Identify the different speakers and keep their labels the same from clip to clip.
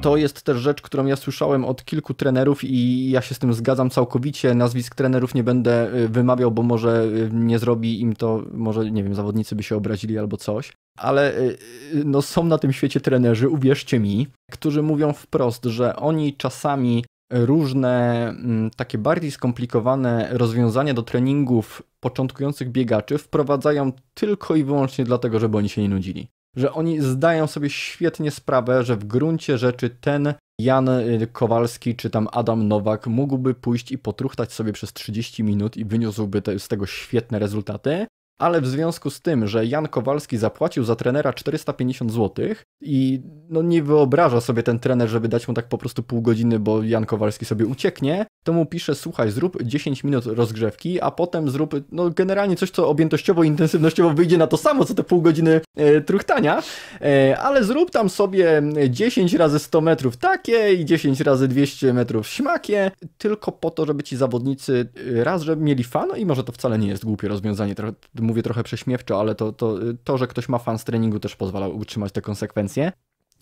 Speaker 1: to jest też rzecz, którą ja słyszałem od kilku trenerów i ja się z tym zgadzam całkowicie. Nazwisk trenerów nie będę y, wymawiał, bo może y, nie zrobi im to, może nie wiem, zawodnicy by się obrazili albo coś. Ale y, no, są na tym świecie trenerzy, uwierzcie mi, którzy mówią wprost, że oni czasami różne mm, takie bardziej skomplikowane rozwiązania do treningów początkujących biegaczy wprowadzają tylko i wyłącznie dlatego, żeby oni się nie nudzili że oni zdają sobie świetnie sprawę, że w gruncie rzeczy ten Jan Kowalski czy tam Adam Nowak mógłby pójść i potruchtać sobie przez 30 minut i wyniósłby te, z tego świetne rezultaty, ale w związku z tym, że Jan Kowalski zapłacił za trenera 450 zł i no nie wyobraża sobie ten trener, żeby dać mu tak po prostu pół godziny, bo Jan Kowalski sobie ucieknie, to mu pisze, słuchaj, zrób 10 minut rozgrzewki, a potem zrób, no generalnie coś, co objętościowo, intensywnościowo wyjdzie na to samo, co te pół godziny e, truchtania, e, ale zrób tam sobie 10 razy 100 metrów takie i 10 razy 200 metrów śmakie, tylko po to, żeby ci zawodnicy e, raz, żeby mieli fan, no i może to wcale nie jest głupie rozwiązanie, trochę mówię trochę prześmiewczo, ale to, to, y, to że ktoś ma fan z treningu też pozwala utrzymać te konsekwencje.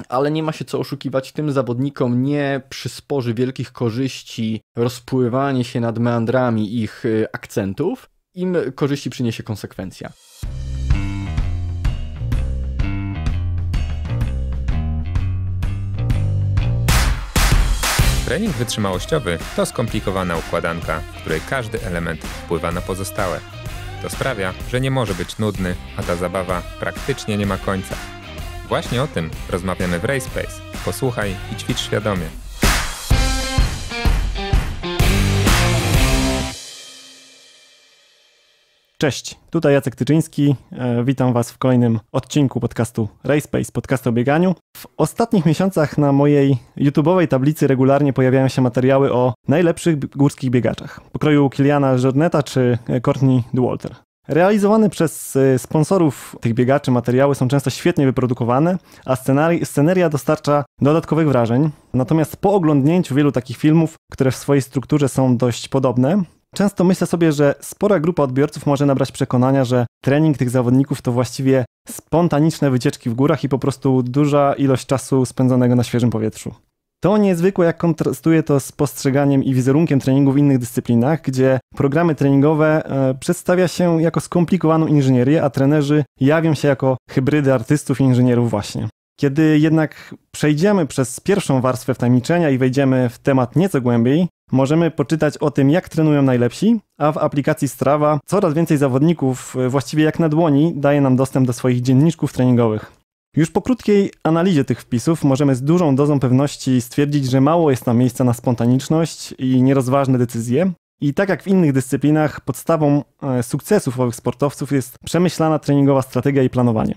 Speaker 1: Ale nie ma się co oszukiwać, tym zawodnikom nie przysporzy wielkich korzyści rozpływanie się nad meandrami ich y, akcentów, im korzyści przyniesie konsekwencja.
Speaker 2: Trening wytrzymałościowy to skomplikowana układanka, w której każdy element wpływa na pozostałe. To sprawia, że nie może być nudny, a ta zabawa praktycznie nie ma końca. Właśnie o tym rozmawiamy w Space. Posłuchaj i ćwicz świadomie.
Speaker 3: Cześć, tutaj Jacek Tyczyński. E, witam Was w kolejnym odcinku podcastu RaceSpace, podcastu o bieganiu. W ostatnich miesiącach na mojej YouTube'owej tablicy regularnie pojawiają się materiały o najlepszych górskich biegaczach, pokroju Kiliana Jorneta czy e, Courtney DeWalter. Realizowane przez e, sponsorów tych biegaczy materiały są często świetnie wyprodukowane, a sceneria dostarcza dodatkowych wrażeń. Natomiast po oglądnięciu wielu takich filmów, które w swojej strukturze są dość podobne, Często myślę sobie, że spora grupa odbiorców może nabrać przekonania, że trening tych zawodników to właściwie spontaniczne wycieczki w górach i po prostu duża ilość czasu spędzonego na świeżym powietrzu. To niezwykłe, jak kontrastuje to z postrzeganiem i wizerunkiem treningu w innych dyscyplinach, gdzie programy treningowe e, przedstawia się jako skomplikowaną inżynierię, a trenerzy jawią się jako hybrydy artystów i inżynierów właśnie. Kiedy jednak przejdziemy przez pierwszą warstwę wtajemniczenia i wejdziemy w temat nieco głębiej, Możemy poczytać o tym, jak trenują najlepsi, a w aplikacji Strava coraz więcej zawodników, e, właściwie jak na dłoni, daje nam dostęp do swoich dzienniczków treningowych. Już po krótkiej analizie tych wpisów możemy z dużą dozą pewności stwierdzić, że mało jest tam miejsca na spontaniczność i nierozważne decyzje. I tak jak w innych dyscyplinach, podstawą e, sukcesów owych sportowców jest przemyślana treningowa strategia i planowanie.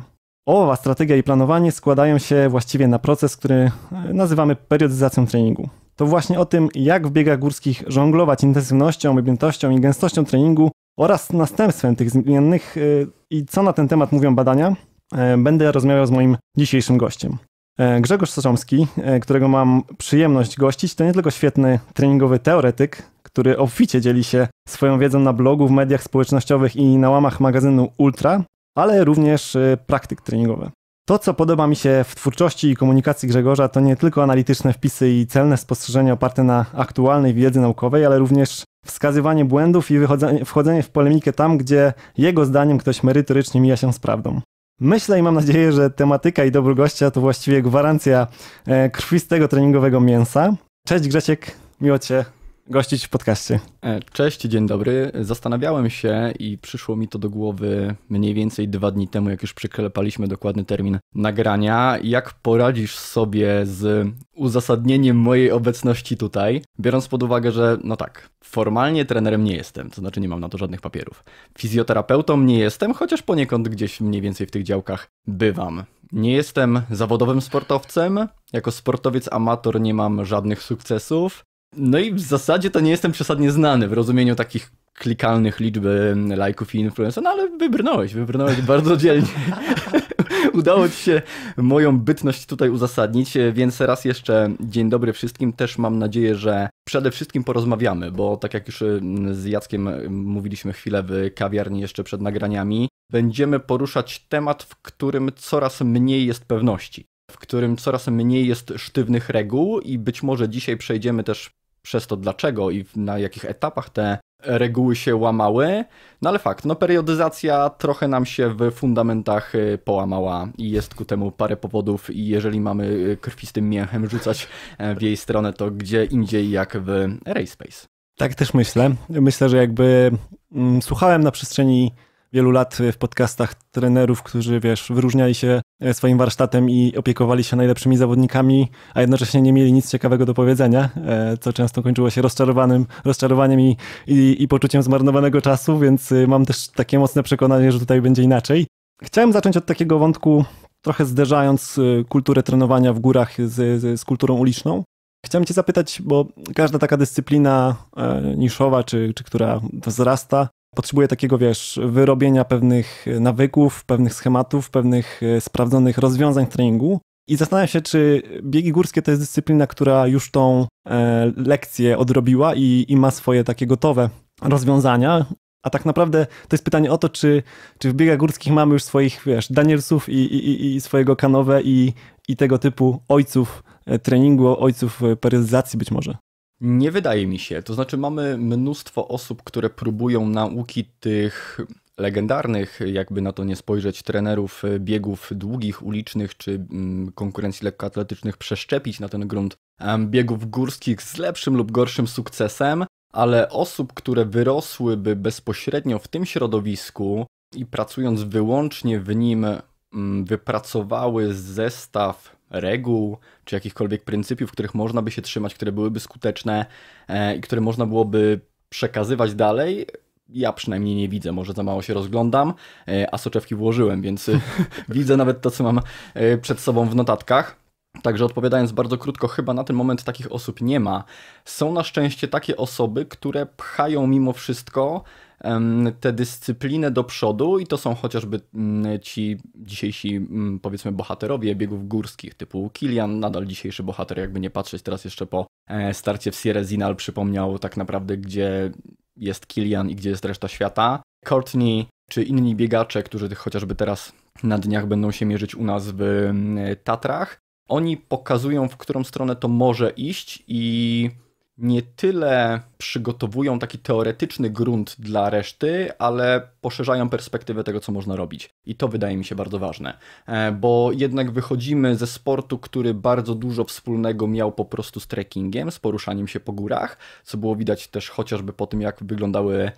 Speaker 3: Owa strategia i planowanie składają się właściwie na proces, który e, nazywamy periodyzacją treningu to właśnie o tym, jak w biegach górskich żonglować intensywnością, objętością i gęstością treningu oraz następstwem tych zmiennych y, i co na ten temat mówią badania, e, będę rozmawiał z moim dzisiejszym gościem. E, Grzegorz Soczomski, e, którego mam przyjemność gościć, to nie tylko świetny treningowy teoretyk, który obficie dzieli się swoją wiedzą na blogu, w mediach społecznościowych i na łamach magazynu Ultra, ale również y, praktyk treningowe. To, co podoba mi się w twórczości i komunikacji Grzegorza, to nie tylko analityczne wpisy i celne spostrzeżenia oparte na aktualnej wiedzy naukowej, ale również wskazywanie błędów i wchodzenie w polemikę tam, gdzie jego zdaniem ktoś merytorycznie mija się z prawdą. Myślę i mam nadzieję, że tematyka i dobór gościa to właściwie gwarancja e, krwistego treningowego mięsa. Cześć Grzesiek, miło Cię gościć w podcaście.
Speaker 1: E, cześć, dzień dobry. Zastanawiałem się i przyszło mi to do głowy mniej więcej dwa dni temu, jak już przyklepaliśmy dokładny termin nagrania. Jak poradzisz sobie z uzasadnieniem mojej obecności tutaj, biorąc pod uwagę, że no tak, formalnie trenerem nie jestem, to znaczy nie mam na to żadnych papierów. Fizjoterapeutą nie jestem, chociaż poniekąd gdzieś mniej więcej w tych działkach bywam. Nie jestem zawodowym sportowcem. Jako sportowiec amator nie mam żadnych sukcesów. No i w zasadzie to nie jestem przesadnie znany w rozumieniu takich klikalnych liczby lajków i influencer, no ale wybrnąłeś, wybrnąłeś bardzo dzielnie. Udało ci się moją bytność tutaj uzasadnić, więc raz jeszcze dzień dobry wszystkim. Też mam nadzieję, że przede wszystkim porozmawiamy, bo tak jak już z Jackiem mówiliśmy chwilę w kawiarni jeszcze przed nagraniami, będziemy poruszać temat, w którym coraz mniej jest pewności w którym coraz mniej jest sztywnych reguł i być może dzisiaj przejdziemy też przez to dlaczego i na jakich etapach te reguły się łamały. No ale fakt, no periodyzacja trochę nam się w fundamentach y, połamała i jest ku temu parę powodów i jeżeli mamy y, krwistym mięchem rzucać e, w jej stronę, to gdzie indziej jak w Race Space.
Speaker 3: Tak też myślę. Myślę, że jakby mm, słuchałem na przestrzeni wielu lat w podcastach trenerów, którzy, wiesz, wyróżniali się e, swoim warsztatem i opiekowali się najlepszymi zawodnikami, a jednocześnie nie mieli nic ciekawego do powiedzenia, e, co często kończyło się rozczarowanym, rozczarowaniem i, i, i poczuciem zmarnowanego czasu, więc e, mam też takie mocne przekonanie, że tutaj będzie inaczej. Chciałem zacząć od takiego wątku, trochę zderzając kulturę trenowania w górach z, z, z kulturą uliczną. Chciałem Cię zapytać, bo każda taka dyscyplina niszowa, czy, czy która wzrasta, Potrzebuje takiego, wiesz, wyrobienia pewnych nawyków, pewnych schematów, pewnych e, sprawdzonych rozwiązań w treningu. I zastanawiam się, czy biegi górskie to jest dyscyplina, która już tą e, lekcję odrobiła i, i ma swoje takie gotowe rozwiązania. A tak naprawdę to jest pytanie o to, czy, czy w biegach górskich mamy już swoich, wiesz, Danielsów i, i, i swojego Kanowe i, i tego typu ojców e, treningu, ojców e, peryzacji być może.
Speaker 1: Nie wydaje mi się. To znaczy, mamy mnóstwo osób, które próbują nauki tych legendarnych, jakby na to nie spojrzeć, trenerów e, biegów długich, ulicznych czy mm, konkurencji lekkoatletycznych przeszczepić na ten grunt biegów górskich z lepszym lub gorszym sukcesem, ale osób, które wyrosłyby bezpośrednio w tym środowisku i pracując wyłącznie w nim, mm, wypracowały zestaw reguł czy jakichkolwiek pryncypiów, których można by się trzymać, które byłyby skuteczne e, i które można byłoby przekazywać dalej, ja przynajmniej nie widzę, może za mało się rozglądam, e, a soczewki włożyłem, więc e, widzę nawet to, co mam przed sobą w notatkach. Także odpowiadając bardzo krótko, chyba na ten moment takich osób nie ma. Są na szczęście takie osoby, które pchają mimo wszystko tę dyscyplinę do przodu i to są chociażby mm, ci dzisiejsi, mm, powiedzmy, bohaterowie biegów górskich, typu Kilian, nadal dzisiejszy bohater, jakby nie patrzeć teraz jeszcze po e, starcie w Sierra Zinal przypomniał tak naprawdę, gdzie jest Kilian i gdzie jest reszta świata. Courtney czy inni biegacze, którzy chociażby teraz na dniach będą się mierzyć u nas w mm, Tatrach, oni pokazują, w którą stronę to może iść i nie tyle przygotowują taki teoretyczny grunt dla reszty, ale poszerzają perspektywę tego, co można robić. I to wydaje mi się bardzo ważne, e, bo jednak wychodzimy ze sportu, który bardzo dużo wspólnego miał po prostu z trekkingiem, z poruszaniem się po górach, co było widać też chociażby po tym, jak wyglądały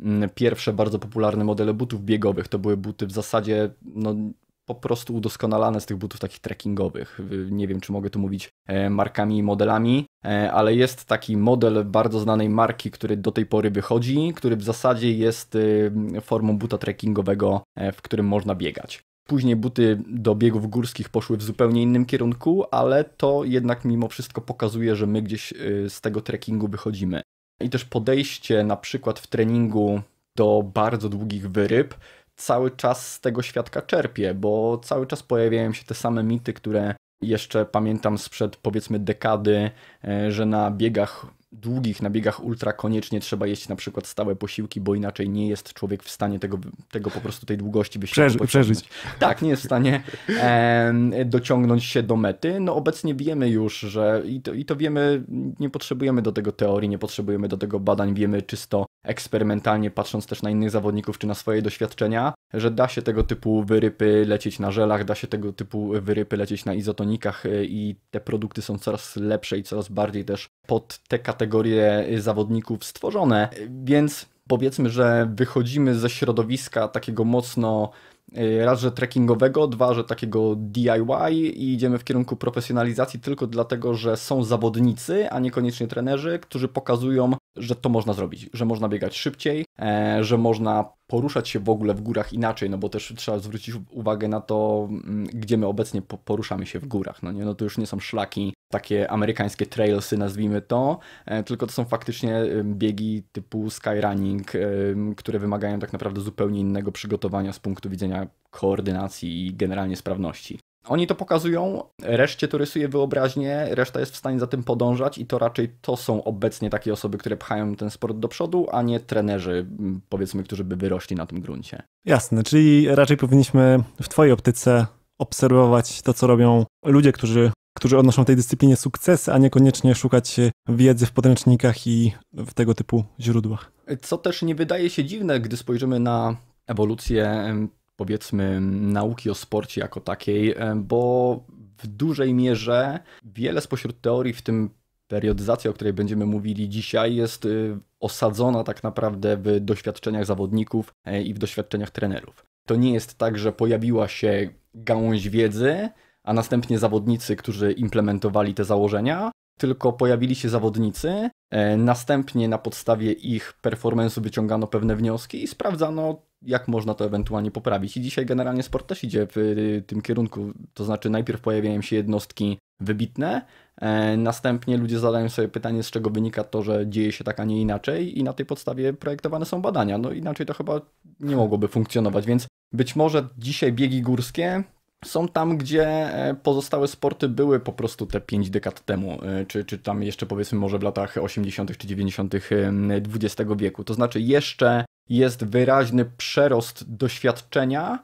Speaker 1: mm, pierwsze bardzo popularne modele butów biegowych. To były buty w zasadzie no, po prostu udoskonalane z tych butów takich trekkingowych. Nie wiem, czy mogę tu mówić e, markami i modelami, e, ale jest taki model bardzo znanej marki, który do tej pory wychodzi, który w zasadzie jest y, formą buta trekkingowego, e, w którym można biegać. Później buty do biegów górskich poszły w zupełnie innym kierunku, ale to jednak mimo wszystko pokazuje, że my gdzieś y, z tego trekkingu wychodzimy. I też podejście na przykład w treningu do bardzo długich wyryb cały czas z tego świadka czerpię, bo cały czas pojawiają się te same mity, które jeszcze pamiętam sprzed powiedzmy dekady, e, że na biegach długich nabiegach ultra koniecznie trzeba jeść na przykład stałe posiłki, bo inaczej nie jest człowiek w stanie tego, tego po prostu tej długości by Przeży przeżyć. Tak, nie jest w stanie e, dociągnąć się do mety. No obecnie wiemy już, że i to, i to wiemy, nie potrzebujemy do tego teorii, nie potrzebujemy do tego badań, wiemy czysto eksperymentalnie, patrząc też na innych zawodników czy na swoje doświadczenia, że da się tego typu wyrypy lecieć na żelach, da się tego typu wyrypy lecieć na izotonikach e, i te produkty są coraz lepsze i coraz bardziej też pod te kategorie y, zawodników stworzone, więc powiedzmy, że wychodzimy ze środowiska takiego mocno y, raz, że trekkingowego, dwa, że takiego DIY i idziemy w kierunku profesjonalizacji tylko dlatego, że są zawodnicy, a niekoniecznie trenerzy, którzy pokazują, że to można zrobić, że można biegać szybciej, e, że można poruszać się w ogóle w górach inaczej, no bo też trzeba zwrócić uwagę na to, mm, gdzie my obecnie poruszamy się w górach. No, nie? no to już nie są szlaki takie amerykańskie trailsy, nazwijmy to, e, tylko to są faktycznie biegi typu skyrunning, które wymagają tak naprawdę zupełnie innego przygotowania z punktu widzenia koordynacji i generalnie sprawności. Oni to pokazują, reszcie to rysuje wyobraźnię, reszta jest w stanie za tym podążać i to raczej to są obecnie takie osoby, które pchają ten sport do przodu, a nie trenerzy, mm, powiedzmy, którzy by wyrośli na tym gruncie.
Speaker 3: Jasne, czyli raczej powinniśmy w Twojej optyce obserwować to, co robią ludzie, którzy, którzy odnoszą w tej dyscyplinie sukcesy, a niekoniecznie szukać wiedzy w podręcznikach i w tego typu źródłach.
Speaker 1: Co też nie wydaje się dziwne, gdy spojrzymy na ewolucję powiedzmy nauki o sporcie jako takiej, e, bo w dużej mierze wiele spośród teorii, w tym periodyzacja, o której będziemy mówili dzisiaj, jest y, osadzona tak naprawdę w doświadczeniach zawodników e, i w doświadczeniach trenerów. To nie jest tak, że pojawiła się gałąź wiedzy, a następnie zawodnicy, którzy implementowali te założenia, tylko pojawili się zawodnicy, e, następnie na podstawie ich performance'u wyciągano pewne wnioski i sprawdzano, jak można to ewentualnie poprawić. I dzisiaj generalnie sport też idzie w y, tym kierunku, to znaczy najpierw pojawiają się jednostki wybitne, e, następnie ludzie zadają sobie pytanie, z czego wynika to, że dzieje się tak, a nie inaczej i na tej podstawie projektowane są badania. No inaczej to chyba nie hmm. mogłoby funkcjonować, więc być może dzisiaj biegi górskie są tam, gdzie e, pozostałe sporty były po prostu te 5 dekad temu, e, czy, czy tam jeszcze powiedzmy może w latach 80. czy 90. XX wieku. To znaczy jeszcze jest wyraźny przerost doświadczenia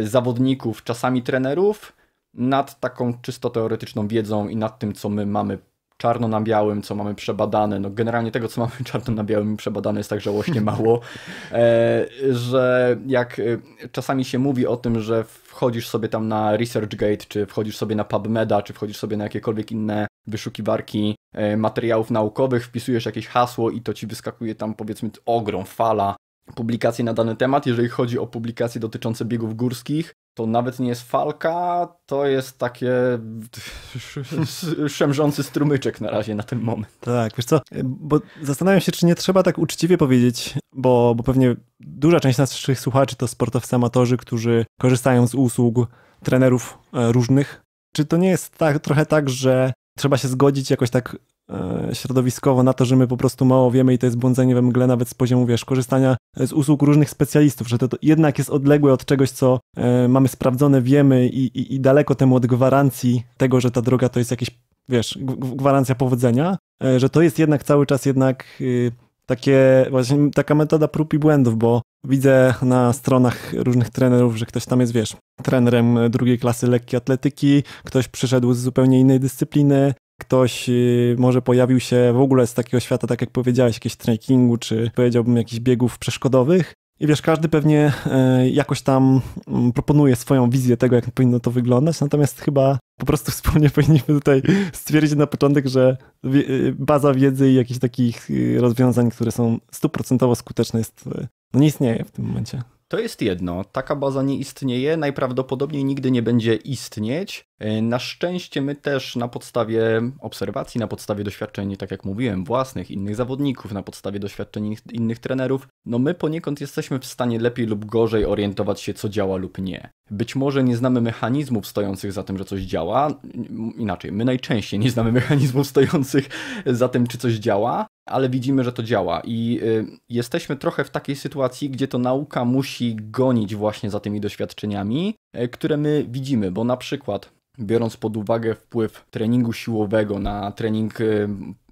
Speaker 1: zawodników, czasami trenerów, nad taką czysto teoretyczną wiedzą i nad tym, co my mamy czarno na białym, co mamy przebadane. No generalnie tego, co mamy czarno na białym przebadane jest tak żałośnie mało, e, że jak e, czasami się mówi o tym, że wchodzisz sobie tam na ResearchGate, czy wchodzisz sobie na PubMeda, czy wchodzisz sobie na jakiekolwiek inne wyszukiwarki e, materiałów naukowych, wpisujesz jakieś hasło i to ci wyskakuje tam powiedzmy ogrom, fala publikacji na dany temat. Jeżeli chodzi o publikacje dotyczące biegów górskich, to nawet nie jest falka, to jest takie szemrzący strumyczek na razie na ten moment.
Speaker 3: Tak, wiesz co, bo zastanawiam się, czy nie trzeba tak uczciwie powiedzieć, bo, bo pewnie duża część naszych słuchaczy to sportowcy amatorzy, którzy korzystają z usług trenerów e, różnych. Czy to nie jest tak, trochę tak, że trzeba się zgodzić jakoś tak E, środowiskowo na to, że my po prostu mało wiemy i to jest błądzenie we mgle nawet z poziomu, wiesz, korzystania e, z usług różnych specjalistów, że to, to jednak jest odległe od czegoś, co e, mamy sprawdzone, wiemy i, i, i, daleko temu od gwarancji tego, że ta droga to jest jakieś, wiesz, gwarancja powodzenia, e, że to jest jednak cały czas jednak... Y, takie, właśnie taka metoda prób i błędów, bo widzę na stronach różnych trenerów, że ktoś tam jest, wiesz, trenerem drugiej klasy lekkiej atletyki, ktoś przyszedł z zupełnie innej dyscypliny, ktoś y, może pojawił się w ogóle z takiego świata, tak jak powiedziałeś, jakiegoś trekkingu, czy powiedziałbym jakichś biegów przeszkodowych. I wiesz, każdy pewnie e, jakoś tam mm, proponuje swoją wizję tego, jak powinno to wyglądać, natomiast chyba po prostu wspólnie powinniśmy tutaj stwierdzić na początek, że y, baza wiedzy i jakichś takich y, rozwiązań, które są stuprocentowo skuteczne, jest, e, no nie istnieje w tym momencie.
Speaker 1: To jest jedno, taka baza nie istnieje, najprawdopodobniej nigdy nie będzie istnieć. E, na szczęście my też na podstawie obserwacji, na podstawie doświadczeń, tak jak mówiłem, własnych, innych zawodników, na podstawie doświadczeń innych trenerów, no my poniekąd jesteśmy w stanie lepiej lub gorzej orientować się, co działa lub nie. Być może nie znamy mechanizmów stojących za tym, że coś działa. Inaczej, my najczęściej nie znamy mechanizmów stojących za tym, czy coś działa, ale widzimy, że to działa i y, jesteśmy trochę w takiej sytuacji, gdzie to nauka musi gonić właśnie za tymi doświadczeniami, e, które my widzimy, bo na przykład biorąc pod uwagę wpływ treningu siłowego na trening y,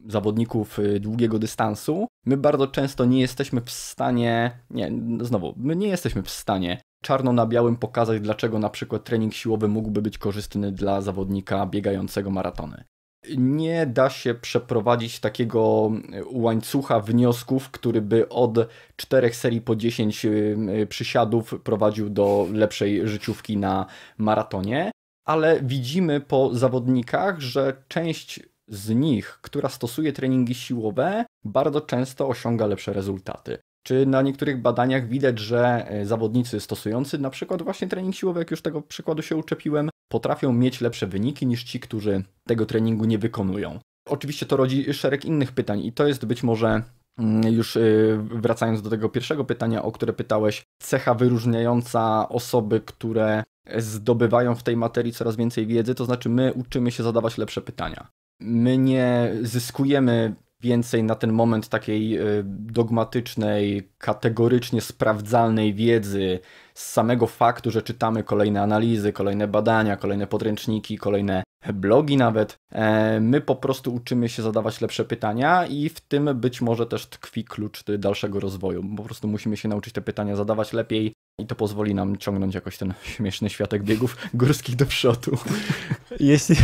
Speaker 1: zawodników y, długiego dystansu, my bardzo często nie jesteśmy w stanie, nie, znowu, my nie jesteśmy w stanie czarno na białym pokazać, dlaczego na przykład trening siłowy mógłby być korzystny dla zawodnika biegającego maratony. Nie da się przeprowadzić takiego łańcucha wniosków, który by od czterech serii po 10 y, y, przysiadów prowadził do lepszej życiówki na maratonie, ale widzimy po zawodnikach, że część z nich, która stosuje treningi siłowe, bardzo często osiąga lepsze rezultaty. Czy na niektórych badaniach widać, że e, zawodnicy stosujący na przykład właśnie trening siłowy, jak już tego przykładu się uczepiłem, potrafią mieć lepsze wyniki niż ci, którzy tego treningu nie wykonują? Oczywiście to rodzi szereg innych pytań i to jest być może mm, już e, wracając do tego pierwszego pytania, o które pytałeś, cecha wyróżniająca osoby, które zdobywają w tej materii coraz więcej wiedzy, to znaczy my uczymy się zadawać lepsze pytania. My nie zyskujemy więcej na ten moment takiej y, dogmatycznej, kategorycznie sprawdzalnej wiedzy z samego faktu, że czytamy kolejne analizy, kolejne badania, kolejne podręczniki, kolejne blogi nawet. E, my po prostu uczymy się zadawać lepsze pytania i w tym być może też tkwi klucz dalszego rozwoju. Po prostu musimy się nauczyć te pytania zadawać lepiej i to pozwoli nam ciągnąć jakoś ten śmieszny światek biegów górskich do przodu.
Speaker 3: Jeśli,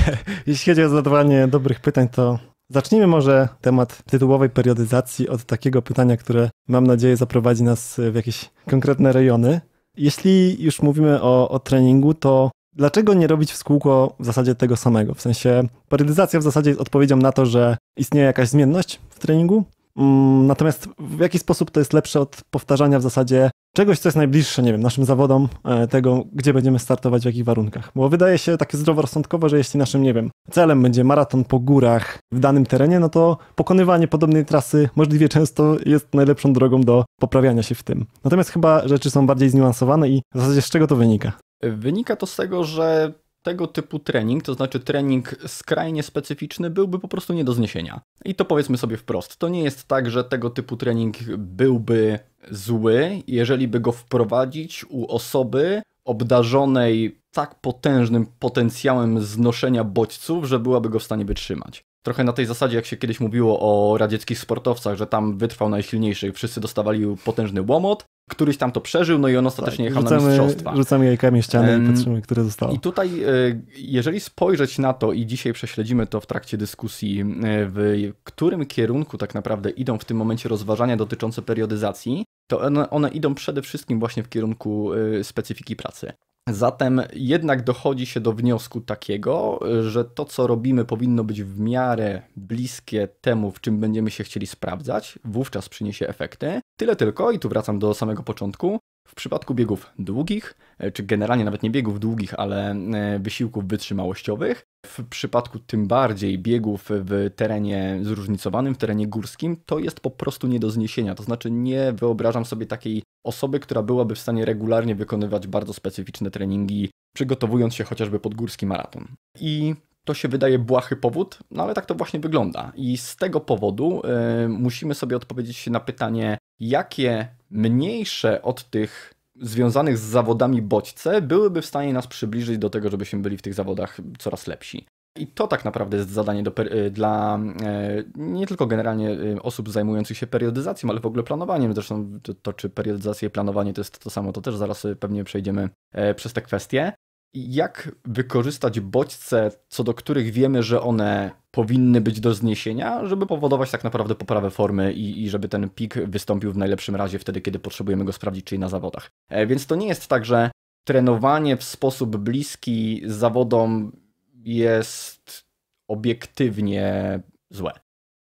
Speaker 3: jeśli chodzi o zadawanie dobrych pytań, to Zacznijmy może temat tytułowej periodyzacji od takiego pytania, które mam nadzieję zaprowadzi nas w jakieś konkretne rejony. Jeśli już mówimy o, o treningu, to dlaczego nie robić w skółko w zasadzie tego samego? W sensie periodyzacja w zasadzie jest odpowiedzią na to, że istnieje jakaś zmienność w treningu Mm, natomiast w jaki sposób to jest lepsze od powtarzania w zasadzie czegoś, co jest najbliższe, nie wiem, naszym zawodom, e, tego, gdzie będziemy startować, w jakich warunkach. Bo wydaje się takie zdroworozsądkowo, że jeśli naszym, nie wiem, celem będzie maraton po górach w danym terenie, no to pokonywanie podobnej trasy możliwie często jest najlepszą drogą do poprawiania się w tym. Natomiast chyba rzeczy są bardziej zniuansowane i w zasadzie z czego to wynika?
Speaker 1: Wynika to z tego, że tego typu trening, to znaczy trening skrajnie specyficzny, byłby po prostu nie do zniesienia. I to powiedzmy sobie wprost. To nie jest tak, że tego typu trening byłby zły, jeżeli by go wprowadzić u osoby obdarzonej tak potężnym potencjałem znoszenia bodźców, że byłaby go w stanie wytrzymać trochę na tej zasadzie, jak się kiedyś mówiło o radzieckich sportowcach, że tam wytrwał najsilniejszy, wszyscy dostawali potężny łomot, któryś tam to przeżył, no i on
Speaker 3: ostatecznie tak, jechał rzucamy, na mistrzostwa. Rzucamy jajkami ściany um, i patrzymy, które zostało. I
Speaker 1: tutaj, e, jeżeli spojrzeć na to i dzisiaj prześledzimy to w trakcie dyskusji, e, w którym kierunku tak naprawdę idą w tym momencie rozważania dotyczące periodyzacji, to one, one idą przede wszystkim właśnie w kierunku e, specyfiki pracy. Zatem jednak dochodzi się do wniosku takiego, że to, co robimy, powinno być w miarę bliskie temu, w czym będziemy się chcieli sprawdzać, wówczas przyniesie efekty, Tyle tylko, i tu wracam do samego początku. W przypadku biegów długich, e, czy generalnie nawet nie biegów długich, ale e, wysiłków wytrzymałościowych, w przypadku tym bardziej biegów w terenie zróżnicowanym, w terenie górskim, to jest po prostu nie do zniesienia. To znaczy, nie wyobrażam sobie takiej osoby, która byłaby w stanie regularnie wykonywać bardzo specyficzne treningi, przygotowując się chociażby pod górski maraton. I to się wydaje błahy powód, no ale tak to właśnie wygląda. I z tego powodu y, musimy sobie odpowiedzieć na pytanie, jakie mniejsze od tych związanych z zawodami bodźce byłyby w stanie nas przybliżyć do tego, żebyśmy byli w tych zawodach coraz lepsi. I to tak naprawdę jest zadanie do, e, dla e, nie tylko generalnie osób zajmujących się periodyzacją, ale w ogóle planowaniem. Zresztą to, to czy periodyzacja i planowanie to jest to samo, to też zaraz pewnie przejdziemy przez te kwestie jak wykorzystać bodźce, co do których wiemy, że one powinny być do zniesienia, żeby powodować tak naprawdę poprawę formy i, i, żeby ten pik wystąpił w najlepszym razie wtedy, kiedy potrzebujemy go sprawdzić, czyli na zawodach. E, więc to nie jest tak, że trenowanie w sposób bliski zawodom jest obiektywnie złe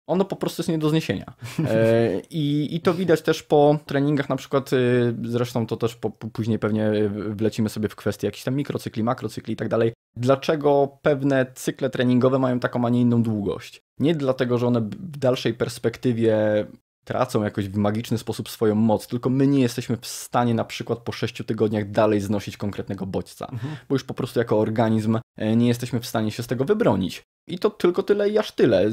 Speaker 1: ono po prostu jest nie do zniesienia. E, I, I to widać też po treningach, na przykład, y, zresztą to też po, później pewnie wlecimy sobie w kwestie jakichś tam mikrocykli, makrocykli i tak dalej. Dlaczego pewne cykle treningowe mają taką, a nie inną długość? Nie dlatego, że one w dalszej perspektywie tracą jakoś w magiczny sposób swoją moc, tylko my nie jesteśmy w stanie na przykład po 6 tygodniach dalej znosić konkretnego bodźca, mhm. bo już po prostu jako organizm e, nie jesteśmy w stanie się z tego wybronić. I to tylko tyle i aż tyle.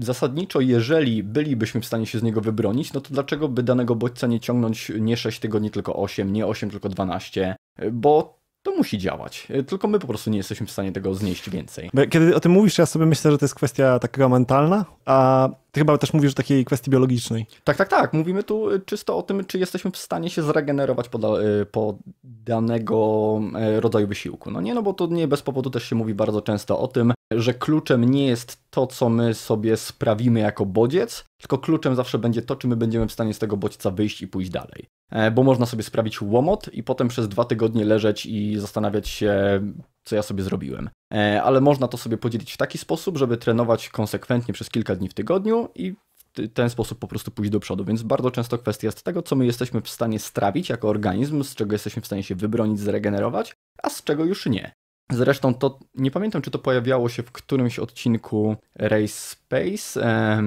Speaker 1: Zasadniczo, jeżeli bylibyśmy w stanie się z niego wybronić, no to dlaczego by danego bodźca nie ciągnąć nie 6 tygodni, tylko 8, nie 8, tylko 12? Bo to musi działać. Tylko my po prostu nie jesteśmy w stanie tego znieść więcej.
Speaker 3: Kiedy o tym mówisz, ja sobie myślę, że to jest kwestia takiego mentalna, a ty chyba też mówisz o takiej kwestii biologicznej.
Speaker 1: Tak, tak, tak. Mówimy tu y, czysto o tym, czy jesteśmy w stanie się zregenerować po, da, y, po danego y, rodzaju wysiłku. No nie, no bo to nie bez powodu też się mówi bardzo często o tym, że kluczem nie jest to, co my sobie sprawimy jako bodziec, tylko kluczem zawsze będzie to, czy my będziemy w stanie z tego bodźca wyjść i pójść dalej. E, bo można sobie sprawić łomot i potem przez dwa tygodnie leżeć i zastanawiać się, co ja sobie zrobiłem. E, ale można to sobie podzielić w taki sposób, żeby trenować konsekwentnie przez kilka dni w tygodniu i w ten sposób po prostu pójść do przodu. Więc bardzo często kwestia jest tego, co my jesteśmy w stanie strawić jako organizm, z czego jesteśmy w stanie się wybronić, zregenerować, a z czego już nie. Zresztą to nie pamiętam, czy to pojawiało się w którymś odcinku Race Space,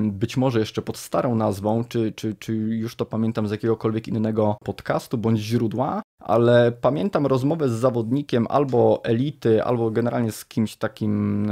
Speaker 1: być może jeszcze pod starą nazwą, czy, czy, czy już to pamiętam z jakiegokolwiek innego podcastu bądź źródła, ale pamiętam rozmowę z zawodnikiem albo elity, albo generalnie z kimś takim,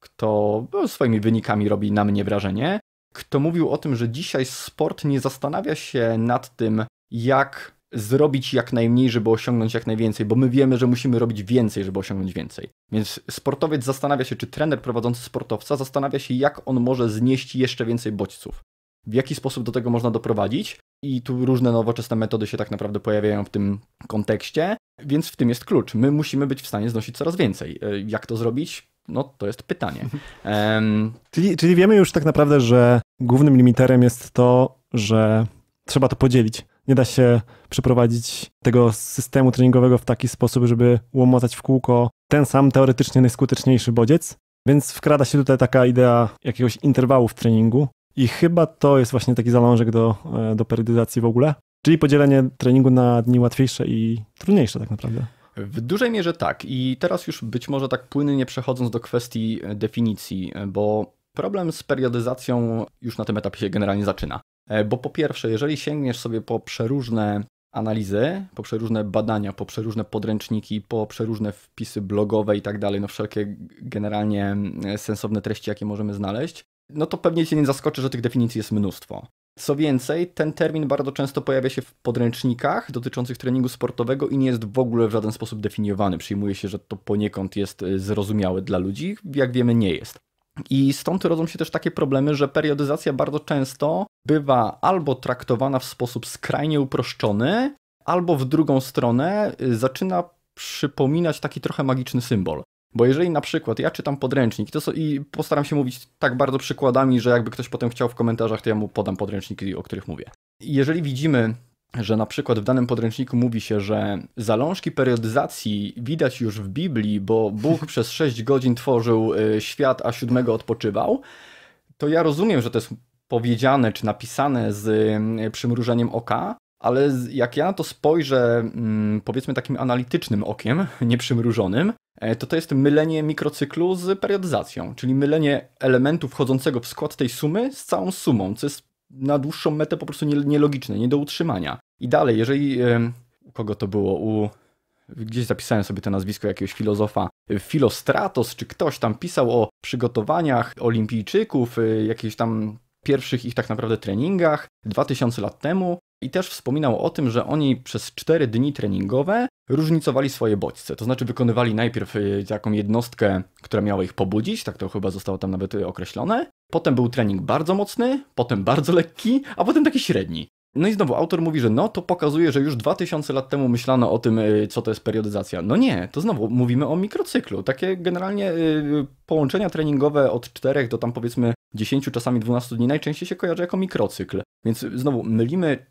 Speaker 1: kto no, swoimi wynikami robi na mnie wrażenie, kto mówił o tym, że dzisiaj sport nie zastanawia się nad tym, jak zrobić jak najmniej, żeby osiągnąć jak najwięcej, bo my wiemy, że musimy robić więcej, żeby osiągnąć więcej. Więc sportowiec zastanawia się, czy trener prowadzący sportowca zastanawia się, jak on może znieść jeszcze więcej bodźców. W jaki sposób do tego można doprowadzić? I tu różne nowoczesne metody się tak naprawdę pojawiają w tym kontekście, więc w tym jest klucz. My musimy być w stanie znosić coraz więcej. E, jak to zrobić? No, to jest pytanie.
Speaker 3: Um... Czyli, czyli wiemy już tak naprawdę, że głównym limiterem jest to, że trzeba to podzielić nie da się przeprowadzić tego systemu treningowego w taki sposób, żeby łomotać w kółko ten sam teoretycznie najskuteczniejszy bodziec. Więc wkrada się tutaj taka idea jakiegoś interwału w treningu i chyba to jest właśnie taki zalążek do, e, do periodyzacji w ogóle, czyli podzielenie treningu na dni łatwiejsze i trudniejsze tak naprawdę.
Speaker 1: W dużej mierze tak. I teraz już być może tak płynnie przechodząc do kwestii e, definicji, e, bo problem z periodyzacją już na tym etapie się generalnie zaczyna. E, bo po pierwsze, jeżeli sięgniesz sobie po przeróżne analizy, po przeróżne badania, po przeróżne podręczniki, po przeróżne wpisy blogowe i tak dalej, no wszelkie generalnie mm, sensowne treści, jakie możemy znaleźć, no to pewnie cię nie zaskoczy, że tych definicji jest mnóstwo. Co więcej, ten termin bardzo często pojawia się w podręcznikach dotyczących treningu sportowego i nie jest w ogóle w żaden sposób definiowany. Przyjmuje się, że to poniekąd jest y, zrozumiałe dla ludzi, jak wiemy nie jest. I stąd rodzą się też takie problemy, że periodyzacja bardzo często bywa albo traktowana w sposób skrajnie uproszczony, albo w drugą stronę y, zaczyna przypominać taki trochę magiczny symbol. Bo jeżeli na przykład ja czytam podręcznik to so, i postaram się mówić tak bardzo przykładami, że jakby ktoś potem chciał w komentarzach, to ja mu podam podręczniki, o których mówię. Jeżeli widzimy że na przykład w danym podręczniku mówi się, że zalążki periodyzacji widać już w Biblii, bo Bóg przez 6 godzin tworzył y, świat, a siódmego odpoczywał, to ja rozumiem, że to jest powiedziane czy napisane z y, przymrużeniem oka, ale jak ja na to spojrzę, mm, powiedzmy takim analitycznym okiem, nieprzymrużonym, e, to to jest mylenie mikrocyklu z periodyzacją, czyli mylenie elementu wchodzącego w skład tej sumy z całą sumą, co jest na dłuższą metę po prostu nielogiczne, nie do utrzymania. I dalej, jeżeli. U kogo to było? U. Gdzieś zapisałem sobie to nazwisko jakiegoś filozofa. Filostratos, czy ktoś tam pisał o przygotowaniach olimpijczyków, y, jakiejś tam pierwszych ich tak naprawdę treningach 2000 lat temu i też wspominał o tym, że oni przez 4 dni treningowe różnicowali swoje bodźce. To znaczy wykonywali najpierw y, taką jednostkę, która miała ich pobudzić, tak to chyba zostało tam nawet y, określone. Potem był trening bardzo mocny, potem bardzo lekki, a potem taki średni. No i znowu autor mówi, że no to pokazuje, że już 2000 lat temu myślano o tym, y, co to jest periodyzacja. No nie, to znowu mówimy o mikrocyklu. Takie generalnie połączenia treningowe od 4 do tam powiedzmy 10, czasami 12 dni najczęściej się kojarzy jako mikrocykl. Więc znowu mylimy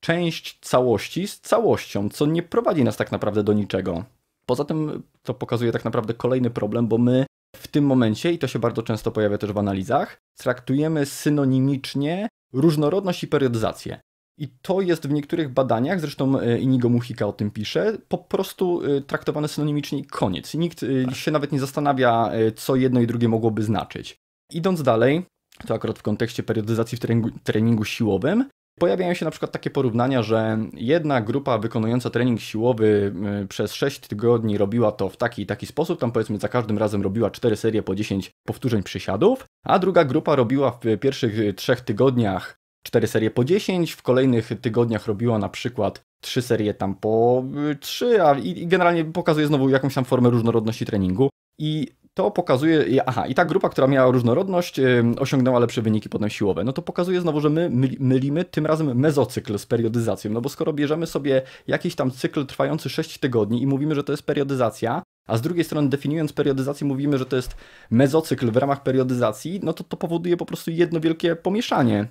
Speaker 1: część całości z całością, co nie prowadzi nas tak naprawdę do niczego. Poza tym to pokazuje tak naprawdę kolejny problem, bo my w tym momencie, i to się bardzo często pojawia też w analizach, traktujemy synonimicznie różnorodność i periodyzację. I to jest w niektórych badaniach, zresztą e, Inigo Muchika o tym pisze, po prostu e, traktowane synonimicznie i koniec. I nikt e, tak. się nawet nie zastanawia, co jedno i drugie mogłoby znaczyć. Idąc dalej, to akurat w kontekście periodyzacji w treningu, treningu siłowym, Pojawiają się na przykład takie porównania, że jedna grupa wykonująca trening siłowy y, przez 6 tygodni robiła to w taki i taki sposób, tam powiedzmy za każdym razem robiła 4 serie po 10 powtórzeń przysiadów, a druga grupa robiła w pierwszych 3 y, tygodniach 4 serie po 10, w kolejnych tygodniach robiła na przykład 3 serie tam po 3, y, a i, generalnie pokazuje znowu jakąś tam formę różnorodności treningu. I to pokazuje, aha, i ta grupa, która miała różnorodność, osiągnęła lepsze wyniki potem siłowe. No to pokazuje znowu, że my mylimy tym razem mezocykl z periodyzacją, no bo skoro bierzemy sobie jakiś tam cykl trwający 6 tygodni i mówimy, że to jest periodyzacja, a z drugiej strony definiując periodyzację mówimy, że to jest mezocykl w ramach periodyzacji, no to to powoduje po prostu jedno wielkie pomieszanie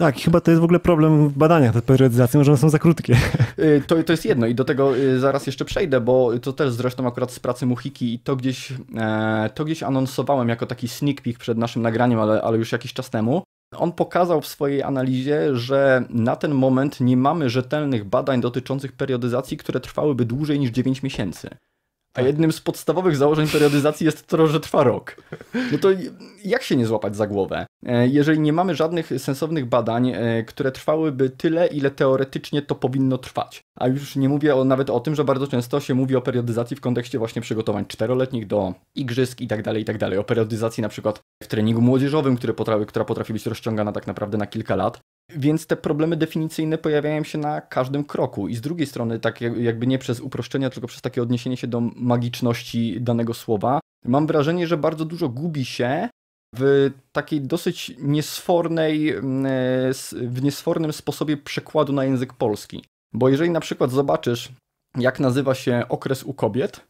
Speaker 3: tak, chyba to jest w ogóle problem w badaniach nad periodyzacją, że one są za krótkie.
Speaker 1: Y, to, to jest jedno i do tego y, zaraz jeszcze przejdę, bo to też zresztą akurat z pracy Muchiki i to gdzieś, e, to gdzieś anonsowałem jako taki sneak peek przed naszym nagraniem, ale, ale już jakiś czas temu. On pokazał w swojej analizie, że na ten moment nie mamy rzetelnych badań dotyczących periodyzacji, które trwałyby dłużej niż 9 miesięcy. A tak. jednym z podstawowych założeń periodyzacji jest to, że trwa rok. No to jak się nie złapać za głowę? E, jeżeli nie mamy żadnych sensownych badań, e, które trwałyby tyle, ile teoretycznie to powinno trwać. A już nie mówię o, nawet o tym, że bardzo często się mówi o periodyzacji w kontekście właśnie przygotowań czteroletnich do igrzysk i tak dalej, i tak dalej. O periodyzacji na przykład w treningu młodzieżowym, który potrafi, która potrafi być rozciągana tak naprawdę na kilka lat. Więc te problemy definicyjne pojawiają się na każdym kroku. I z drugiej strony, tak jakby nie przez uproszczenia, tylko przez takie odniesienie się do magiczności danego słowa, mam wrażenie, że bardzo dużo gubi się w takiej dosyć niesfornej, mm, e, w niesfornym sposobie przekładu na język polski. Bo jeżeli na przykład zobaczysz, jak nazywa się okres u kobiet,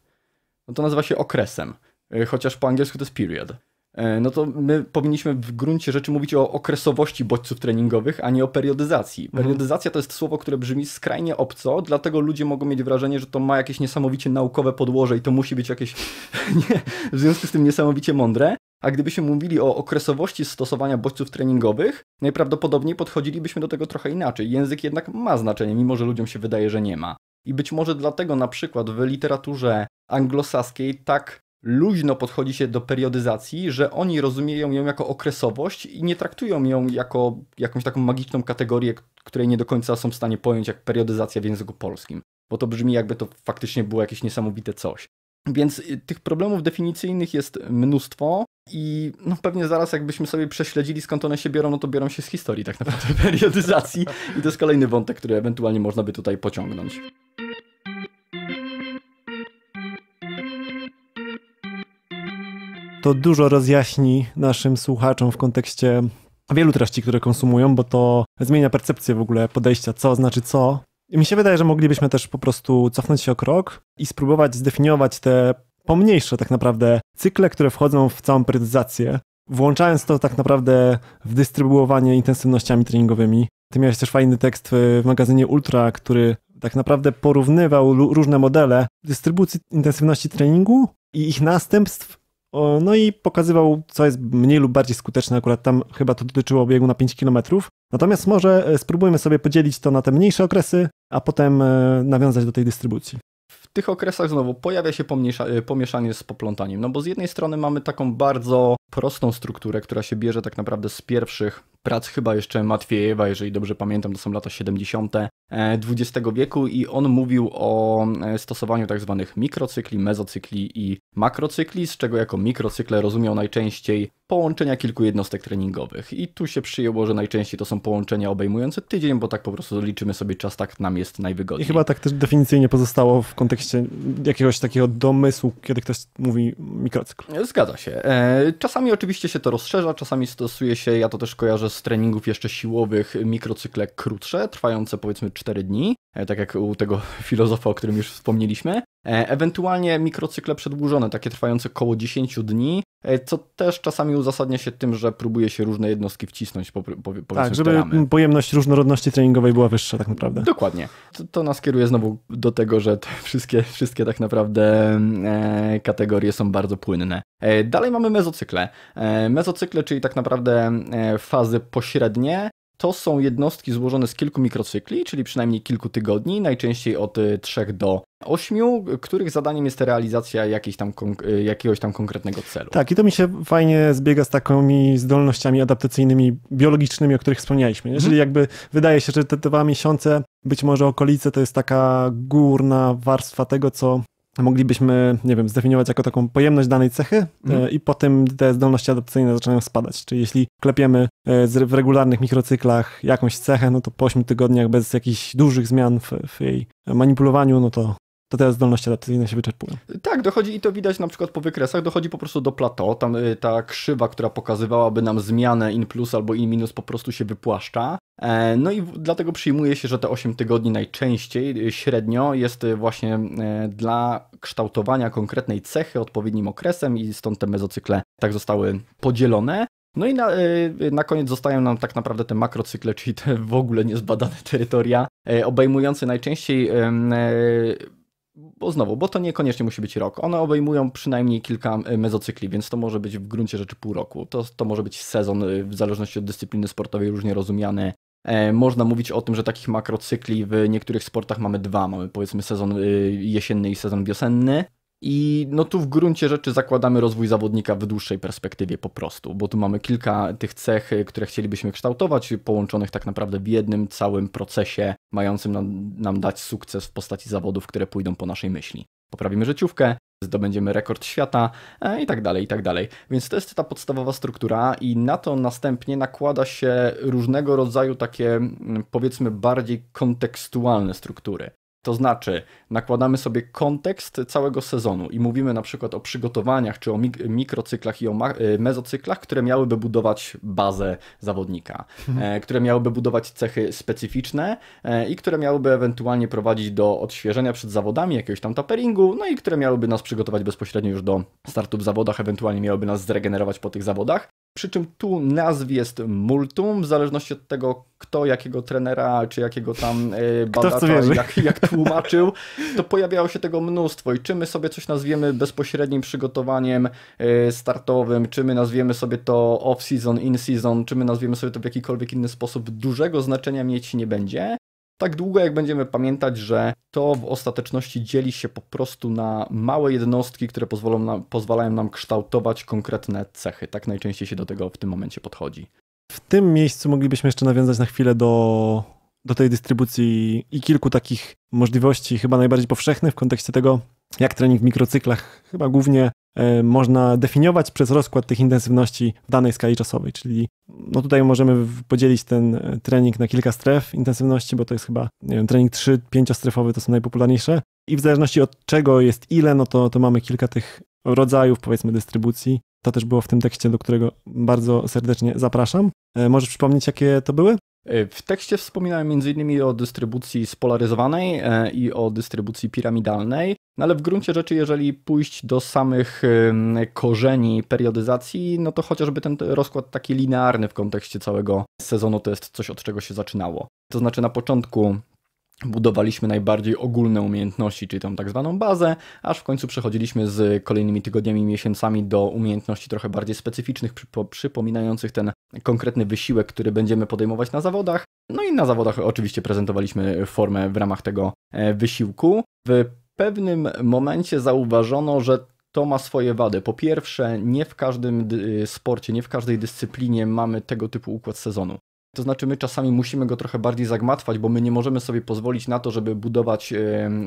Speaker 1: no to nazywa się okresem, e, chociaż po angielsku to jest period. E, no to my powinniśmy w gruncie rzeczy mówić o okresowości bodźców treningowych, a nie o periodyzacji. Mhm. Periodyzacja to jest słowo, które brzmi skrajnie obco, dlatego ludzie mogą mieć wrażenie, że to ma jakieś niesamowicie naukowe podłoże i to musi być jakieś nie, w związku z tym niesamowicie mądre. A gdybyśmy mówili o okresowości stosowania bodźców treningowych, najprawdopodobniej podchodzilibyśmy do tego trochę inaczej. Język jednak ma znaczenie, mimo że ludziom się wydaje, że nie ma. I być może dlatego na przykład w literaturze anglosaskiej tak luźno podchodzi się do periodyzacji, że oni rozumieją ją jako okresowość i nie traktują ją jako jakąś taką magiczną kategorię, której nie do końca są w stanie pojąć jak periodyzacja w języku polskim, bo to brzmi jakby to faktycznie było jakieś niesamowite coś. Więc y, tych problemów definicyjnych jest mnóstwo i no pewnie zaraz jakbyśmy sobie prześledzili skąd one się biorą, no to biorą się z historii tak naprawdę periodyzacji i to jest kolejny wątek, który ewentualnie można by tutaj pociągnąć.
Speaker 3: to dużo rozjaśni naszym słuchaczom w kontekście wielu treści, które konsumują, bo to zmienia percepcję w ogóle podejścia, co znaczy co. I mi się wydaje, że moglibyśmy też po prostu cofnąć się o krok i spróbować zdefiniować te pomniejsze tak naprawdę cykle, które wchodzą w całą priorytetyzację, włączając to tak naprawdę w dystrybuowanie intensywnościami treningowymi. Ty miałeś też fajny tekst w magazynie Ultra, który tak naprawdę porównywał różne modele dystrybucji intensywności treningu i ich następstw no i pokazywał, co jest mniej lub bardziej skuteczne. Akurat tam chyba to dotyczyło biegu na 5 km. Natomiast może e, spróbujmy sobie podzielić to na te mniejsze okresy, a potem e, nawiązać do tej dystrybucji.
Speaker 1: W tych okresach znowu pojawia się e, pomieszanie z poplątaniem. No bo z jednej strony mamy taką bardzo prostą strukturę, która się bierze tak naprawdę z pierwszych prac chyba jeszcze Matwiejewa, jeżeli dobrze pamiętam, to są lata 70. XX e, wieku i on mówił o e, stosowaniu tzw. Tak mikrocykli, mezocykli i makrocykli, z czego jako mikrocykle rozumiał najczęściej połączenia kilku jednostek treningowych. I tu się przyjęło, że najczęściej to są połączenia obejmujące tydzień, bo tak po prostu liczymy sobie czas, tak nam jest najwygodniej. I chyba
Speaker 3: tak też definicyjnie pozostało w kontekście jakiegoś takiego domysłu, kiedy ktoś mówi mikrocykl.
Speaker 1: Zgadza się. E, czasami oczywiście się to rozszerza, czasami stosuje się, ja to też kojarzę z treningów jeszcze siłowych, mikrocykle krótsze, trwające powiedzmy 4 dni, e, tak jak u tego filozofa, o którym już wspomnieliśmy. E, ewentualnie mikrocykle przedłużone, takie trwające około 10 dni, E, co też czasami uzasadnia się tym, że próbuje się różne jednostki wcisnąć po, po, Tak, żeby
Speaker 3: pojemność różnorodności treningowej była wyższa tak naprawdę.
Speaker 1: Dokładnie. To, to nas kieruje znowu do tego, że te wszystkie, wszystkie tak naprawdę e, kategorie są bardzo płynne. E, dalej mamy mezocykle. E, mezocykle, czyli tak naprawdę e, fazy pośrednie, to są jednostki złożone z kilku mikrocykli, czyli przynajmniej kilku tygodni, najczęściej od 3 e, do 8, których zadaniem jest realizacja tam, e, jakiegoś tam konkretnego celu.
Speaker 3: Tak, i to mi się fajnie zbiega z takimi zdolnościami adaptacyjnymi, biologicznymi, o których wspomnieliśmy. Jeżeli mhm. jakby wydaje się, że te dwa miesiące, być może okolice to jest taka górna warstwa tego, co moglibyśmy, nie wiem, zdefiniować jako taką pojemność danej cechy mm. i potem te zdolności adaptacyjne zaczynają spadać. Czyli jeśli klepiemy e, w regularnych mikrocyklach jakąś cechę, no to po 8 tygodniach bez jakichś dużych zmian w, w jej manipulowaniu, no to to teraz zdolności adaptacyjne się wyczerpują.
Speaker 1: Tak, dochodzi i to widać na przykład po wykresach, dochodzi po prostu do plateau, tam y, ta krzywa, która pokazywałaby nam zmianę in plus albo in minus po prostu się wypłaszcza. E, no i dlatego przyjmuje się, że te 8 tygodni najczęściej y, średnio jest y, właśnie e, dla kształtowania konkretnej cechy odpowiednim okresem i stąd te mezocykle tak zostały podzielone. No i na, na, koniec zostają nam tak naprawdę te makrocykle, czyli te w ogóle niezbadane terytoria, e, obejmujące najczęściej bo znowu, bo to niekoniecznie musi być rok. One obejmują przynajmniej kilka y, mezocykli, więc to może być w gruncie rzeczy pół roku. To, to może być sezon, y, w zależności od dyscypliny sportowej, różnie rozumiany. E, można mówić o tym, że takich makrocykli w niektórych sportach mamy dwa. Mamy powiedzmy sezon y, jesienny i sezon wiosenny. I no tu w gruncie rzeczy zakładamy rozwój zawodnika w dłuższej perspektywie po prostu, bo tu mamy kilka tych cech, y, które chcielibyśmy kształtować, połączonych tak naprawdę w jednym całym procesie, mającym nam, nam dać sukces w postaci zawodów, które pójdą po naszej myśli. Poprawimy życiówkę, zdobędziemy rekord świata e, i tak dalej, i tak dalej. Więc to jest ta podstawowa struktura i na to następnie nakłada się różnego rodzaju takie mm, powiedzmy bardziej kontekstualne struktury. To znaczy, nakładamy sobie kontekst całego sezonu i mówimy na przykład o przygotowaniach, czy o mik mikrocyklach i o y, mezocyklach, które miałyby budować bazę zawodnika, mhm. e, które miałyby budować cechy specyficzne e, i które miałyby ewentualnie prowadzić do odświeżenia przed zawodami, jakiegoś tam taperingu, no i które miałyby nas przygotować bezpośrednio już do startu w zawodach, ewentualnie miałyby nas zregenerować po tych zawodach. Przy czym tu nazw jest multum, w zależności od tego, kto jakiego trenera, czy jakiego tam e, badacza, jak, jak tłumaczył, to pojawiało się tego mnóstwo. I czy my sobie coś nazwiemy bezpośrednim przygotowaniem e, startowym, czy my nazwiemy sobie to off-season, in-season, czy my nazwiemy sobie to w jakikolwiek inny sposób, dużego znaczenia mieć nie będzie tak długo jak będziemy pamiętać, że to w ostateczności dzieli się po prostu na małe jednostki, które pozwolą nam, pozwalają nam kształtować konkretne cechy. Tak najczęściej się do tego w tym momencie podchodzi.
Speaker 3: W tym miejscu moglibyśmy jeszcze nawiązać na chwilę do, do tej dystrybucji i kilku takich możliwości, chyba najbardziej powszechnych w kontekście tego, jak trening w mikrocyklach, chyba głównie E, można definiować przez rozkład tych intensywności w danej skali czasowej, czyli no tutaj możemy podzielić ten e, trening na kilka stref intensywności, bo to jest chyba, nie wiem, trening 3-5 strefowy to są najpopularniejsze i w zależności od czego jest ile, no to, to mamy kilka tych rodzajów powiedzmy dystrybucji. To też było w tym tekście, do którego bardzo serdecznie zapraszam. E, możesz przypomnieć, jakie to były?
Speaker 1: E, w tekście wspominałem m.in. o dystrybucji spolaryzowanej e, i o dystrybucji piramidalnej, no ale w gruncie rzeczy, jeżeli pójść do samych korzeni periodyzacji, no to chociażby ten rozkład taki linearny w kontekście całego sezonu to jest coś, od czego się zaczynało. To znaczy na początku budowaliśmy najbardziej ogólne umiejętności, czyli tą tak zwaną bazę, aż w końcu przechodziliśmy z kolejnymi tygodniami i miesiącami do umiejętności trochę bardziej specyficznych, przypominających ten konkretny wysiłek, który będziemy podejmować na zawodach. No i na zawodach oczywiście prezentowaliśmy formę w ramach tego e, wysiłku. W pewnym momencie zauważono, że to ma swoje wady. Po pierwsze, nie w każdym e, sporcie, nie w każdej dyscyplinie mamy tego typu układ sezonu. To znaczy, my czasami musimy go trochę bardziej zagmatwać, bo my nie możemy sobie pozwolić na to, żeby budować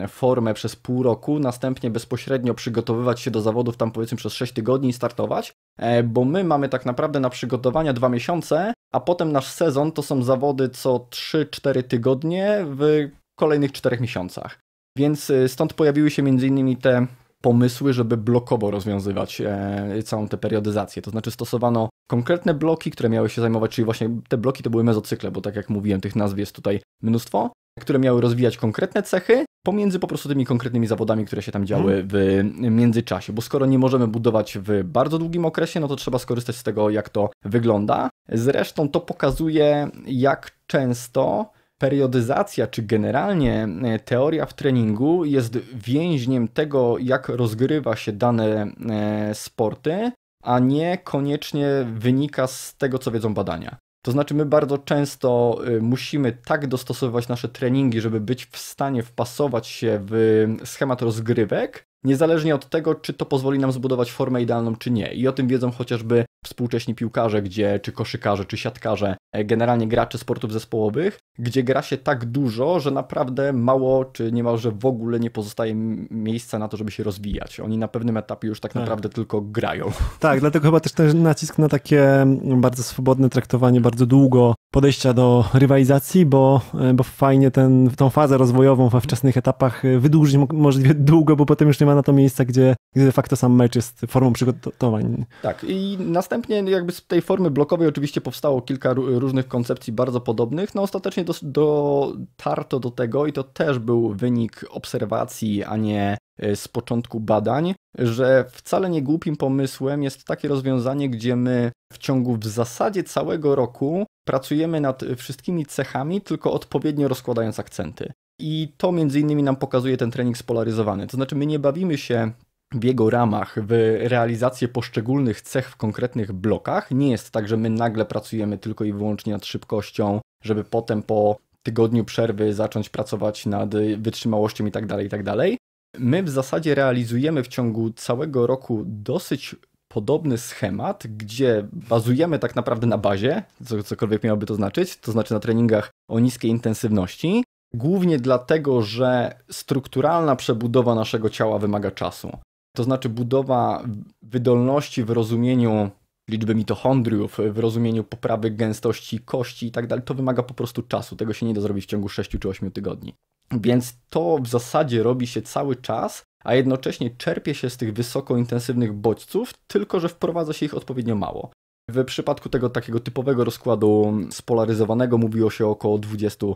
Speaker 1: formę przez pół roku, następnie bezpośrednio przygotowywać się do zawodów tam powiedzmy przez 6 tygodni i startować, e, bo my mamy tak naprawdę na przygotowania dwa miesiące, a potem nasz sezon to są zawody co 3-4 tygodnie w kolejnych 4 miesiącach. Więc y, stąd pojawiły się między innymi te pomysły, żeby blokowo rozwiązywać e, całą tę periodyzację. To znaczy stosowano konkretne bloki, które miały się zajmować, czyli właśnie te bloki to były mezocykle, bo tak jak mówiłem, tych nazw jest tutaj mnóstwo, które miały rozwijać konkretne cechy pomiędzy po prostu tymi konkretnymi zawodami, które się tam działy mhm. w międzyczasie. Bo skoro nie możemy budować w bardzo długim okresie, no to trzeba skorzystać z tego, jak to wygląda. Zresztą to pokazuje, jak często periodyzacja, czy generalnie e, teoria w treningu jest więźniem tego, jak rozgrywa się dane e, sporty, a nie koniecznie wynika z tego, co wiedzą badania. To znaczy, my bardzo często e, musimy tak dostosowywać nasze treningi, żeby być w stanie wpasować się w schemat rozgrywek, niezależnie od tego, czy to pozwoli nam zbudować formę idealną, czy nie. I o tym wiedzą chociażby współcześni piłkarze, gdzie czy koszykarze, czy siatkarze, e, generalnie gracze sportów zespołowych, gdzie gra się tak dużo, że naprawdę mało czy niemalże w ogóle nie pozostaje miejsca na to, żeby się rozwijać. Oni na pewnym etapie już tak, tak. naprawdę tylko grają.
Speaker 3: Tak, dlatego chyba też ten nacisk na takie bardzo swobodne traktowanie, bardzo długo podejścia do rywalizacji, bo, e, bo fajnie ten, tą fazę rozwojową we wczesnych etapach e, wydłużyć możliwie długo, bo potem już nie ma na to miejsca, gdzie, gdzie de facto sam mecz jest formą przygotowań.
Speaker 1: Tak, i następnie Następnie jakby z tej formy blokowej oczywiście powstało kilka różnych koncepcji bardzo podobnych. No ostatecznie dotarto do tego i to też był wynik obserwacji, a nie e, z początku badań, że wcale nie głupim pomysłem jest takie rozwiązanie, gdzie my w ciągu w zasadzie całego roku pracujemy nad wszystkimi cechami, tylko odpowiednio rozkładając akcenty. I to między innymi nam pokazuje ten trening spolaryzowany. To znaczy my nie bawimy się w jego ramach w realizację poszczególnych cech w konkretnych blokach. Nie jest tak, że my nagle pracujemy tylko i wyłącznie nad szybkością, żeby potem po tygodniu przerwy zacząć pracować nad wytrzymałością itd. Tak itd. Tak my w zasadzie realizujemy w ciągu całego roku dosyć podobny schemat, gdzie bazujemy tak naprawdę na bazie, co, cokolwiek miałoby to znaczyć, to znaczy na treningach o niskiej intensywności, głównie dlatego, że strukturalna przebudowa naszego ciała wymaga czasu to znaczy budowa wydolności w rozumieniu liczby mitochondriów, w rozumieniu poprawy gęstości kości i tak dalej, to wymaga po prostu czasu. Tego się nie da zrobić w ciągu 6 czy 8 tygodni. Więc to w zasadzie robi się cały czas, a jednocześnie czerpie się z tych wysoko intensywnych bodźców, tylko że wprowadza się ich odpowiednio mało. W przypadku tego takiego typowego rozkładu spolaryzowanego mówiło się o około 20%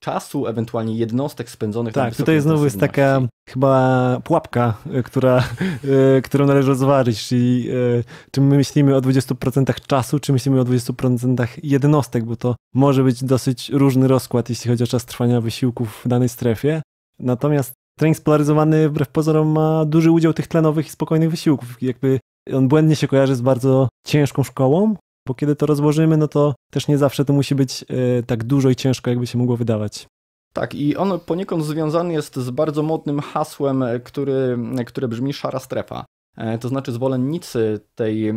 Speaker 1: czasu, ewentualnie jednostek spędzonych tak, na Tak, tutaj znowu jest
Speaker 3: taka chyba pułapka, y, która, y, którą należy rozważyć, czyli y, czy my myślimy o 20% czasu, czy myślimy o 20% jednostek, bo to może być dosyć różny rozkład, jeśli chodzi o czas trwania wysiłków w danej strefie. Natomiast trening spolaryzowany wbrew pozorom ma duży udział tych tlenowych i spokojnych wysiłków. Jakby on błędnie się kojarzy z bardzo ciężką szkołą, bo kiedy to rozłożymy, no to też nie zawsze to musi być e, tak dużo i ciężko, jakby się mogło wydawać.
Speaker 1: Tak, i on poniekąd związany jest z bardzo modnym hasłem, e, który, e, które brzmi szara strefa. To znaczy zwolennicy tej,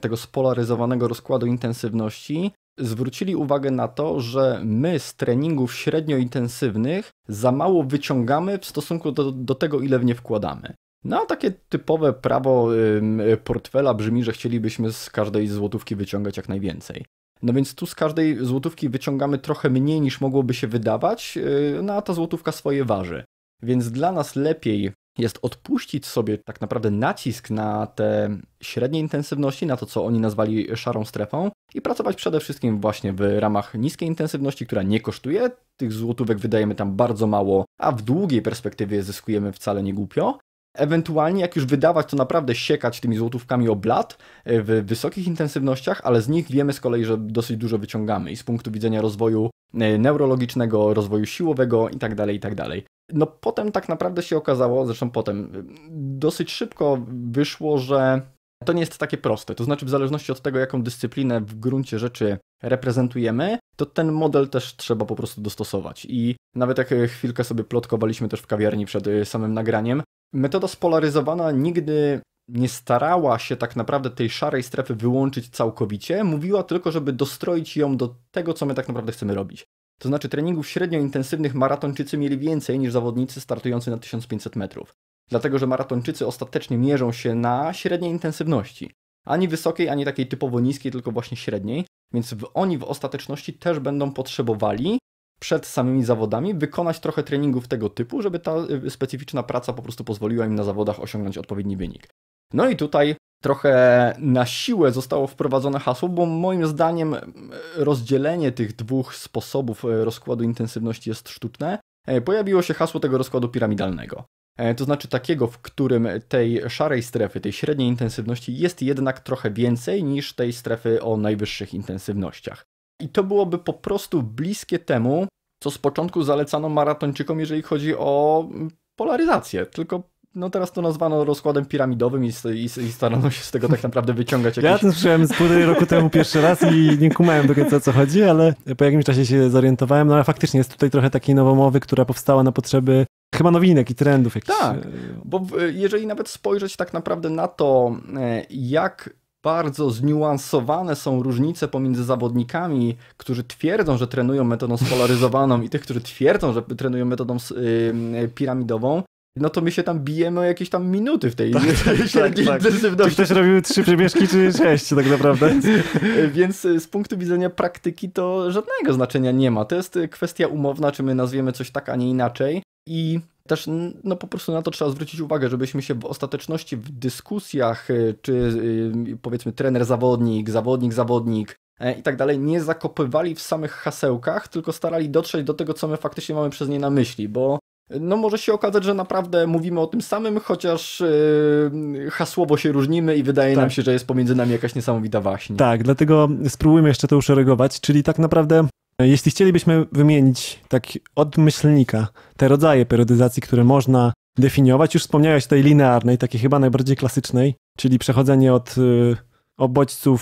Speaker 1: tego spolaryzowanego rozkładu intensywności zwrócili uwagę na to, że my z treningów średnio intensywnych za mało wyciągamy w stosunku do, do tego, ile w nie wkładamy. No, takie typowe prawo y, portfela brzmi, że chcielibyśmy z każdej złotówki wyciągać jak najwięcej. No więc tu z każdej złotówki wyciągamy trochę mniej niż mogłoby się wydawać, y, no a ta złotówka swoje waży. Więc dla nas lepiej jest odpuścić sobie tak naprawdę nacisk na te średnie intensywności, na to co oni nazwali szarą strefą i pracować przede wszystkim właśnie w ramach niskiej intensywności, która nie kosztuje, tych złotówek wydajemy tam bardzo mało, a w długiej perspektywie zyskujemy wcale nie głupio. Ewentualnie jak już wydawać, to naprawdę siekać tymi złotówkami oblat e, w wysokich intensywnościach, ale z nich wiemy z kolei, że dosyć dużo wyciągamy i z punktu widzenia rozwoju e, neurologicznego, rozwoju siłowego itd., tak itd. Tak no potem tak naprawdę się okazało, zresztą potem e, dosyć szybko wyszło, że to nie jest takie proste. To znaczy, w zależności od tego, jaką dyscyplinę w gruncie rzeczy reprezentujemy, to ten model też trzeba po prostu dostosować. I nawet jak chwilkę sobie plotkowaliśmy też w kawiarni przed samym nagraniem, Metoda spolaryzowana nigdy nie starała się tak naprawdę tej szarej strefy wyłączyć całkowicie, mówiła tylko, żeby dostroić ją do tego, co my tak naprawdę chcemy robić. To znaczy treningów średnio intensywnych maratończycy mieli więcej niż zawodnicy startujący na 1500 metrów. Dlatego, że maratończycy ostatecznie mierzą się na średniej intensywności. Ani wysokiej, ani takiej typowo niskiej, tylko właśnie średniej. Więc oni w ostateczności też będą potrzebowali przed samymi zawodami wykonać trochę treningów tego typu, żeby ta y, specyficzna praca po prostu pozwoliła im na zawodach osiągnąć odpowiedni wynik. No i tutaj trochę na siłę zostało wprowadzone hasło, bo moim zdaniem mm, rozdzielenie tych dwóch sposobów y, rozkładu intensywności jest sztuczne. E, pojawiło się hasło tego rozkładu piramidalnego. E, to znaczy takiego, w którym tej szarej strefy, tej średniej intensywności jest jednak trochę więcej niż tej strefy o najwyższych intensywnościach. I to byłoby po prostu bliskie temu, co z początku zalecano maratończykom, jeżeli chodzi o mm, polaryzację. Tylko no teraz to nazwano rozkładem piramidowym i, i, i starano się z tego tak naprawdę wyciągać jakieś... Ja to słyszałem z
Speaker 3: półtorej roku temu pierwszy raz i nie kumałem do końca o co chodzi, ale po jakimś czasie się zorientowałem, no ale faktycznie jest tutaj trochę takiej nowomowy, która powstała na potrzeby chyba nowinek i trendów jakichś. Tak, e,
Speaker 1: bo jeżeli nawet spojrzeć tak naprawdę na to, e, jak bardzo zniuansowane są różnice pomiędzy zawodnikami, którzy twierdzą, że trenują metodą spolaryzowaną i tych, którzy twierdzą, że trenują metodą yy, piramidową, no to my się tam bijemy o jakieś tam minuty w tej tak, średniej tak, tak. intensywności. Tak. Czy ktoś robił trzy
Speaker 3: przebieżki, czy
Speaker 1: sześć tak naprawdę. Więc, więc, y, z punktu widzenia praktyki to żadnego znaczenia nie ma. To jest kwestia umowna, czy my nazwiemy coś tak, a nie inaczej. I też no, po prostu na to trzeba zwrócić uwagę, żebyśmy się w ostateczności w dyskusjach, y, czy y, powiedzmy trener zawodnik, zawodnik zawodnik e, i tak dalej, nie zakopywali w samych hasełkach, tylko starali dotrzeć do tego, co my faktycznie mamy przez nie na myśli, bo no może się okazać, że naprawdę mówimy o tym samym, chociaż yy, hasłowo się różnimy i wydaje tak. nam się, że jest pomiędzy nami jakaś niesamowita waśń.
Speaker 3: Tak, dlatego spróbujmy jeszcze to uszeregować, czyli tak naprawdę E, jeśli chcielibyśmy wymienić tak od myślnika te rodzaje periodyzacji, które można definiować, już wspomniałeś tej linearnej, takiej chyba najbardziej klasycznej, czyli przechodzenie od y,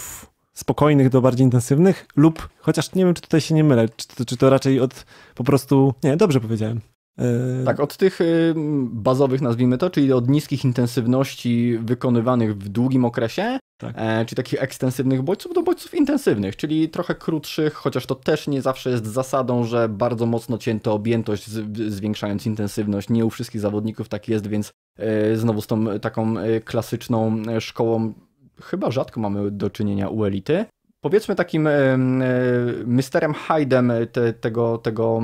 Speaker 3: spokojnych do bardziej intensywnych, lub chociaż nie wiem, czy tutaj się nie mylę, czy, to, czy to raczej od po prostu. Nie, dobrze powiedziałem. Yy... Tak,
Speaker 1: od tych y, bazowych, nazwijmy to, czyli od niskich intensywności wykonywanych w długim okresie, tak. E, czyli takich ekstensywnych bodźców do bodźców intensywnych, czyli trochę krótszych, chociaż to też nie zawsze jest zasadą, że bardzo mocno cięto objętość, zwiększając intensywność. Nie u wszystkich zawodników tak jest, więc e, znowu z tą e, taką e, klasyczną e, szkołą chyba rzadko mamy do czynienia u elity. Powiedzmy takim e, mysterem Hyde'em te, tego, tego,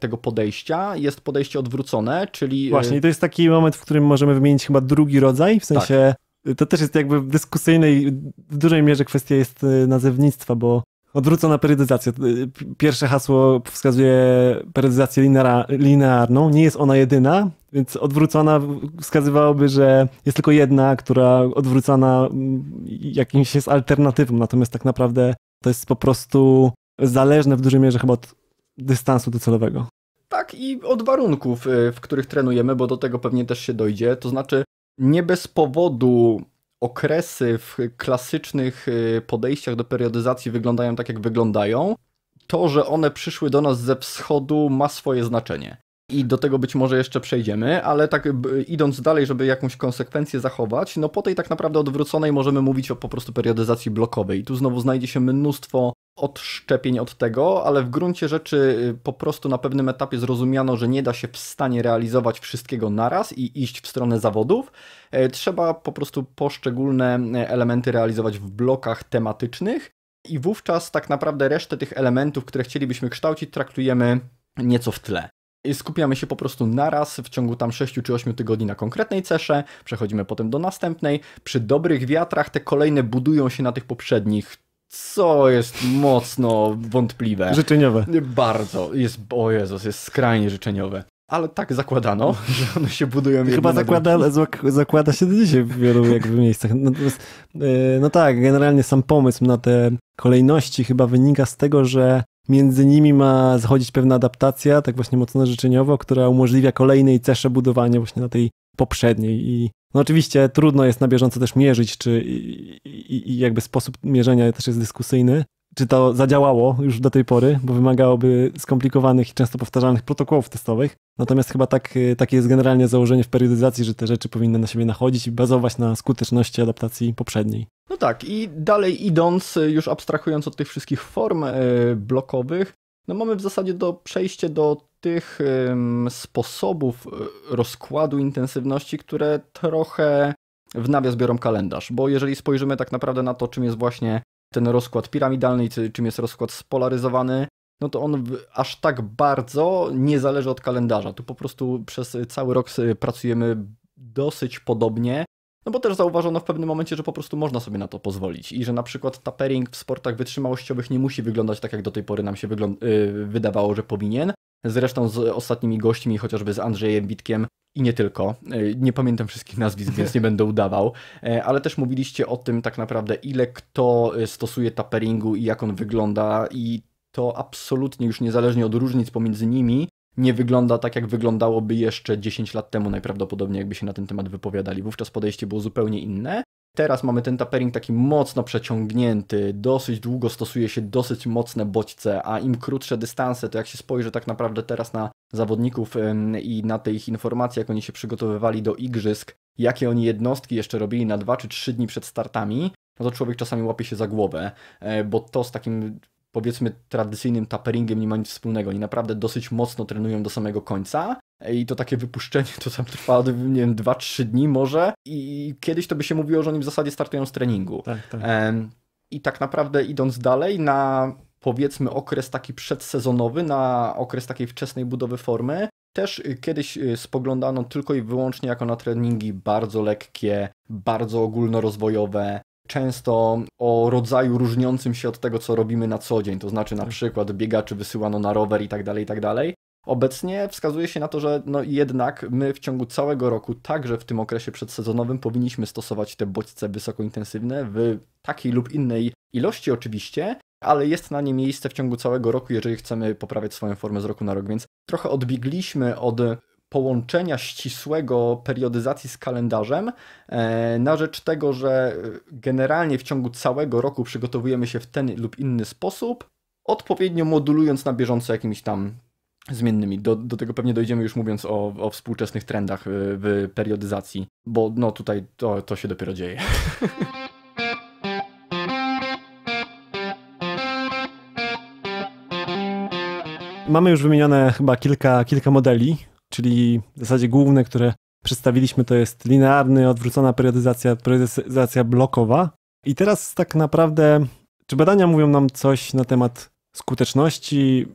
Speaker 1: tego podejścia jest podejście odwrócone, czyli... Właśnie, to jest
Speaker 3: taki moment, w którym możemy wymienić chyba drugi rodzaj, w sensie... Tak to też jest jakby dyskusyjne i w dużej mierze kwestia jest y, nazewnictwa, bo odwrócona periodyzacja. Y, pierwsze hasło wskazuje peryodyzację linearną, nie jest ona jedyna, więc odwrócona wskazywałoby, że jest tylko jedna, która odwrócona mm, jakimś jest alternatywą, natomiast tak naprawdę to jest po prostu zależne w dużej mierze chyba od dystansu docelowego.
Speaker 1: Tak, i od warunków, y, w których trenujemy, bo do tego pewnie też się dojdzie. To znaczy, nie bez powodu okresy w klasycznych y, podejściach do periodyzacji wyglądają tak, jak wyglądają. To, że one przyszły do nas ze wschodu, ma swoje znaczenie. I do tego być może jeszcze przejdziemy, ale tak e, idąc dalej, żeby jakąś konsekwencję zachować, no po tej tak naprawdę odwróconej możemy mówić o po prostu periodyzacji blokowej. I tu znowu znajdzie się mnóstwo odszczepień od tego, ale w gruncie rzeczy e, po prostu na pewnym etapie zrozumiano, że nie da się w stanie realizować wszystkiego naraz i iść w stronę zawodów. E, trzeba po prostu poszczególne elementy realizować w blokach tematycznych i wówczas tak naprawdę resztę tych elementów, które chcielibyśmy kształcić, traktujemy nieco w tle skupiamy się po prostu naraz w ciągu tam 6 czy 8 tygodni na konkretnej cesze, przechodzimy potem do następnej. Przy dobrych wiatrach te kolejne budują się na tych poprzednich co jest mocno wątpliwe. Życzeniowe. Bardzo. Jest, o Jezus, jest skrajnie życzeniowe. Ale tak zakładano, że one się budują Chyba zakłada,
Speaker 3: zakłada się do dzisiaj w wielu jakby miejscach. Natomiast, no, e, no tak, generalnie sam pomysł na te kolejności chyba wynika z tego, że Między nimi ma zachodzić pewna adaptacja, tak właśnie mocno życzeniowo, która umożliwia kolejnej cesze budowanie właśnie na tej poprzedniej. I no oczywiście trudno jest na bieżąco też mierzyć, czy i, i, i jakby sposób mierzenia też jest dyskusyjny, czy to zadziałało już do tej pory, bo wymagałoby skomplikowanych i często powtarzalnych protokołów testowych. Natomiast chyba tak, y, takie jest generalnie założenie w periodyzacji, że te rzeczy powinny na siebie nachodzić i bazować na skuteczności adaptacji poprzedniej.
Speaker 1: No tak, i dalej idąc, y, już abstrahując od tych wszystkich form y, blokowych, no mamy w zasadzie do przejście do tych sposobów y, rozkładu intensywności, które trochę w nawias biorą kalendarz, bo jeżeli spojrzymy tak naprawdę na to, czym jest właśnie ten rozkład piramidalny i czym jest rozkład spolaryzowany, no to on aż tak bardzo nie zależy od kalendarza. Tu po prostu przez cały rok pracujemy dosyć podobnie no bo też zauważono w pewnym momencie, że po prostu można sobie na to pozwolić i że na przykład tapering w sportach wytrzymałościowych nie musi wyglądać tak, jak do tej pory nam się yy, wydawało, że powinien. Zresztą z ostatnimi gośćmi, chociażby z Andrzejem Witkiem i nie tylko. Y, nie pamiętam wszystkich nazwisk, więc nie będę udawał, y, ale też mówiliście o tym tak naprawdę, ile kto y, stosuje taperingu i jak on wygląda i to absolutnie już niezależnie od różnic pomiędzy nimi nie wygląda tak, jak wyglądałoby jeszcze 10 lat temu, najprawdopodobniej jakby się na ten temat wypowiadali. Wówczas podejście było zupełnie inne. Teraz mamy ten tapering taki mocno przeciągnięty, dosyć długo stosuje się dosyć mocne bodźce, a im krótsze dystanse, to jak się spojrzy tak naprawdę teraz na zawodników i na te ich informacje, jak oni się przygotowywali do igrzysk, jakie oni jednostki jeszcze robili na 2 czy 3 dni przed startami, no to człowiek czasami łapie się za głowę, e, bo to z takim powiedzmy tradycyjnym taperingiem nie ma nic wspólnego. Oni naprawdę dosyć mocno trenują do samego końca. I to takie wypuszczenie to tam trwa, nie wiem, 2-3 dni może. I kiedyś to by się mówiło, że oni w zasadzie startują z treningu. Tak, tak. I tak naprawdę idąc dalej na powiedzmy okres taki przedsezonowy, na okres takiej wczesnej budowy formy, też kiedyś y, spoglądano tylko i wyłącznie jako na treningi bardzo lekkie, bardzo ogólnorozwojowe, często o rodzaju różniącym się od tego, co robimy na co dzień, to znaczy na tak. przykład biegaczy wysyłano na rower i tak dalej, i tak dalej. Obecnie wskazuje się na to, że no jednak my w ciągu całego roku, także w tym okresie przedsezonowym, powinniśmy stosować te bodźce wysokointensywne w takiej lub innej ilości oczywiście, ale jest na nie miejsce w ciągu całego roku, jeżeli chcemy poprawiać swoją formę z roku na rok, więc trochę odbiegliśmy od połączenia ścisłego periodyzacji z kalendarzem e, na rzecz tego, że e, generalnie w ciągu całego roku przygotowujemy się w ten lub inny sposób, odpowiednio modulując na bieżąco jakimiś tam zmiennymi. Do, do tego pewnie dojdziemy już mówiąc o, o współczesnych trendach e, w periodyzacji, bo no tutaj to, to się dopiero dzieje.
Speaker 3: Mamy już wymienione chyba kilka, kilka modeli czyli w zasadzie główne, które przedstawiliśmy, to jest linearny, odwrócona periodyzacja, periodyzacja blokowa. I teraz tak naprawdę, czy badania mówią nam coś na temat skuteczności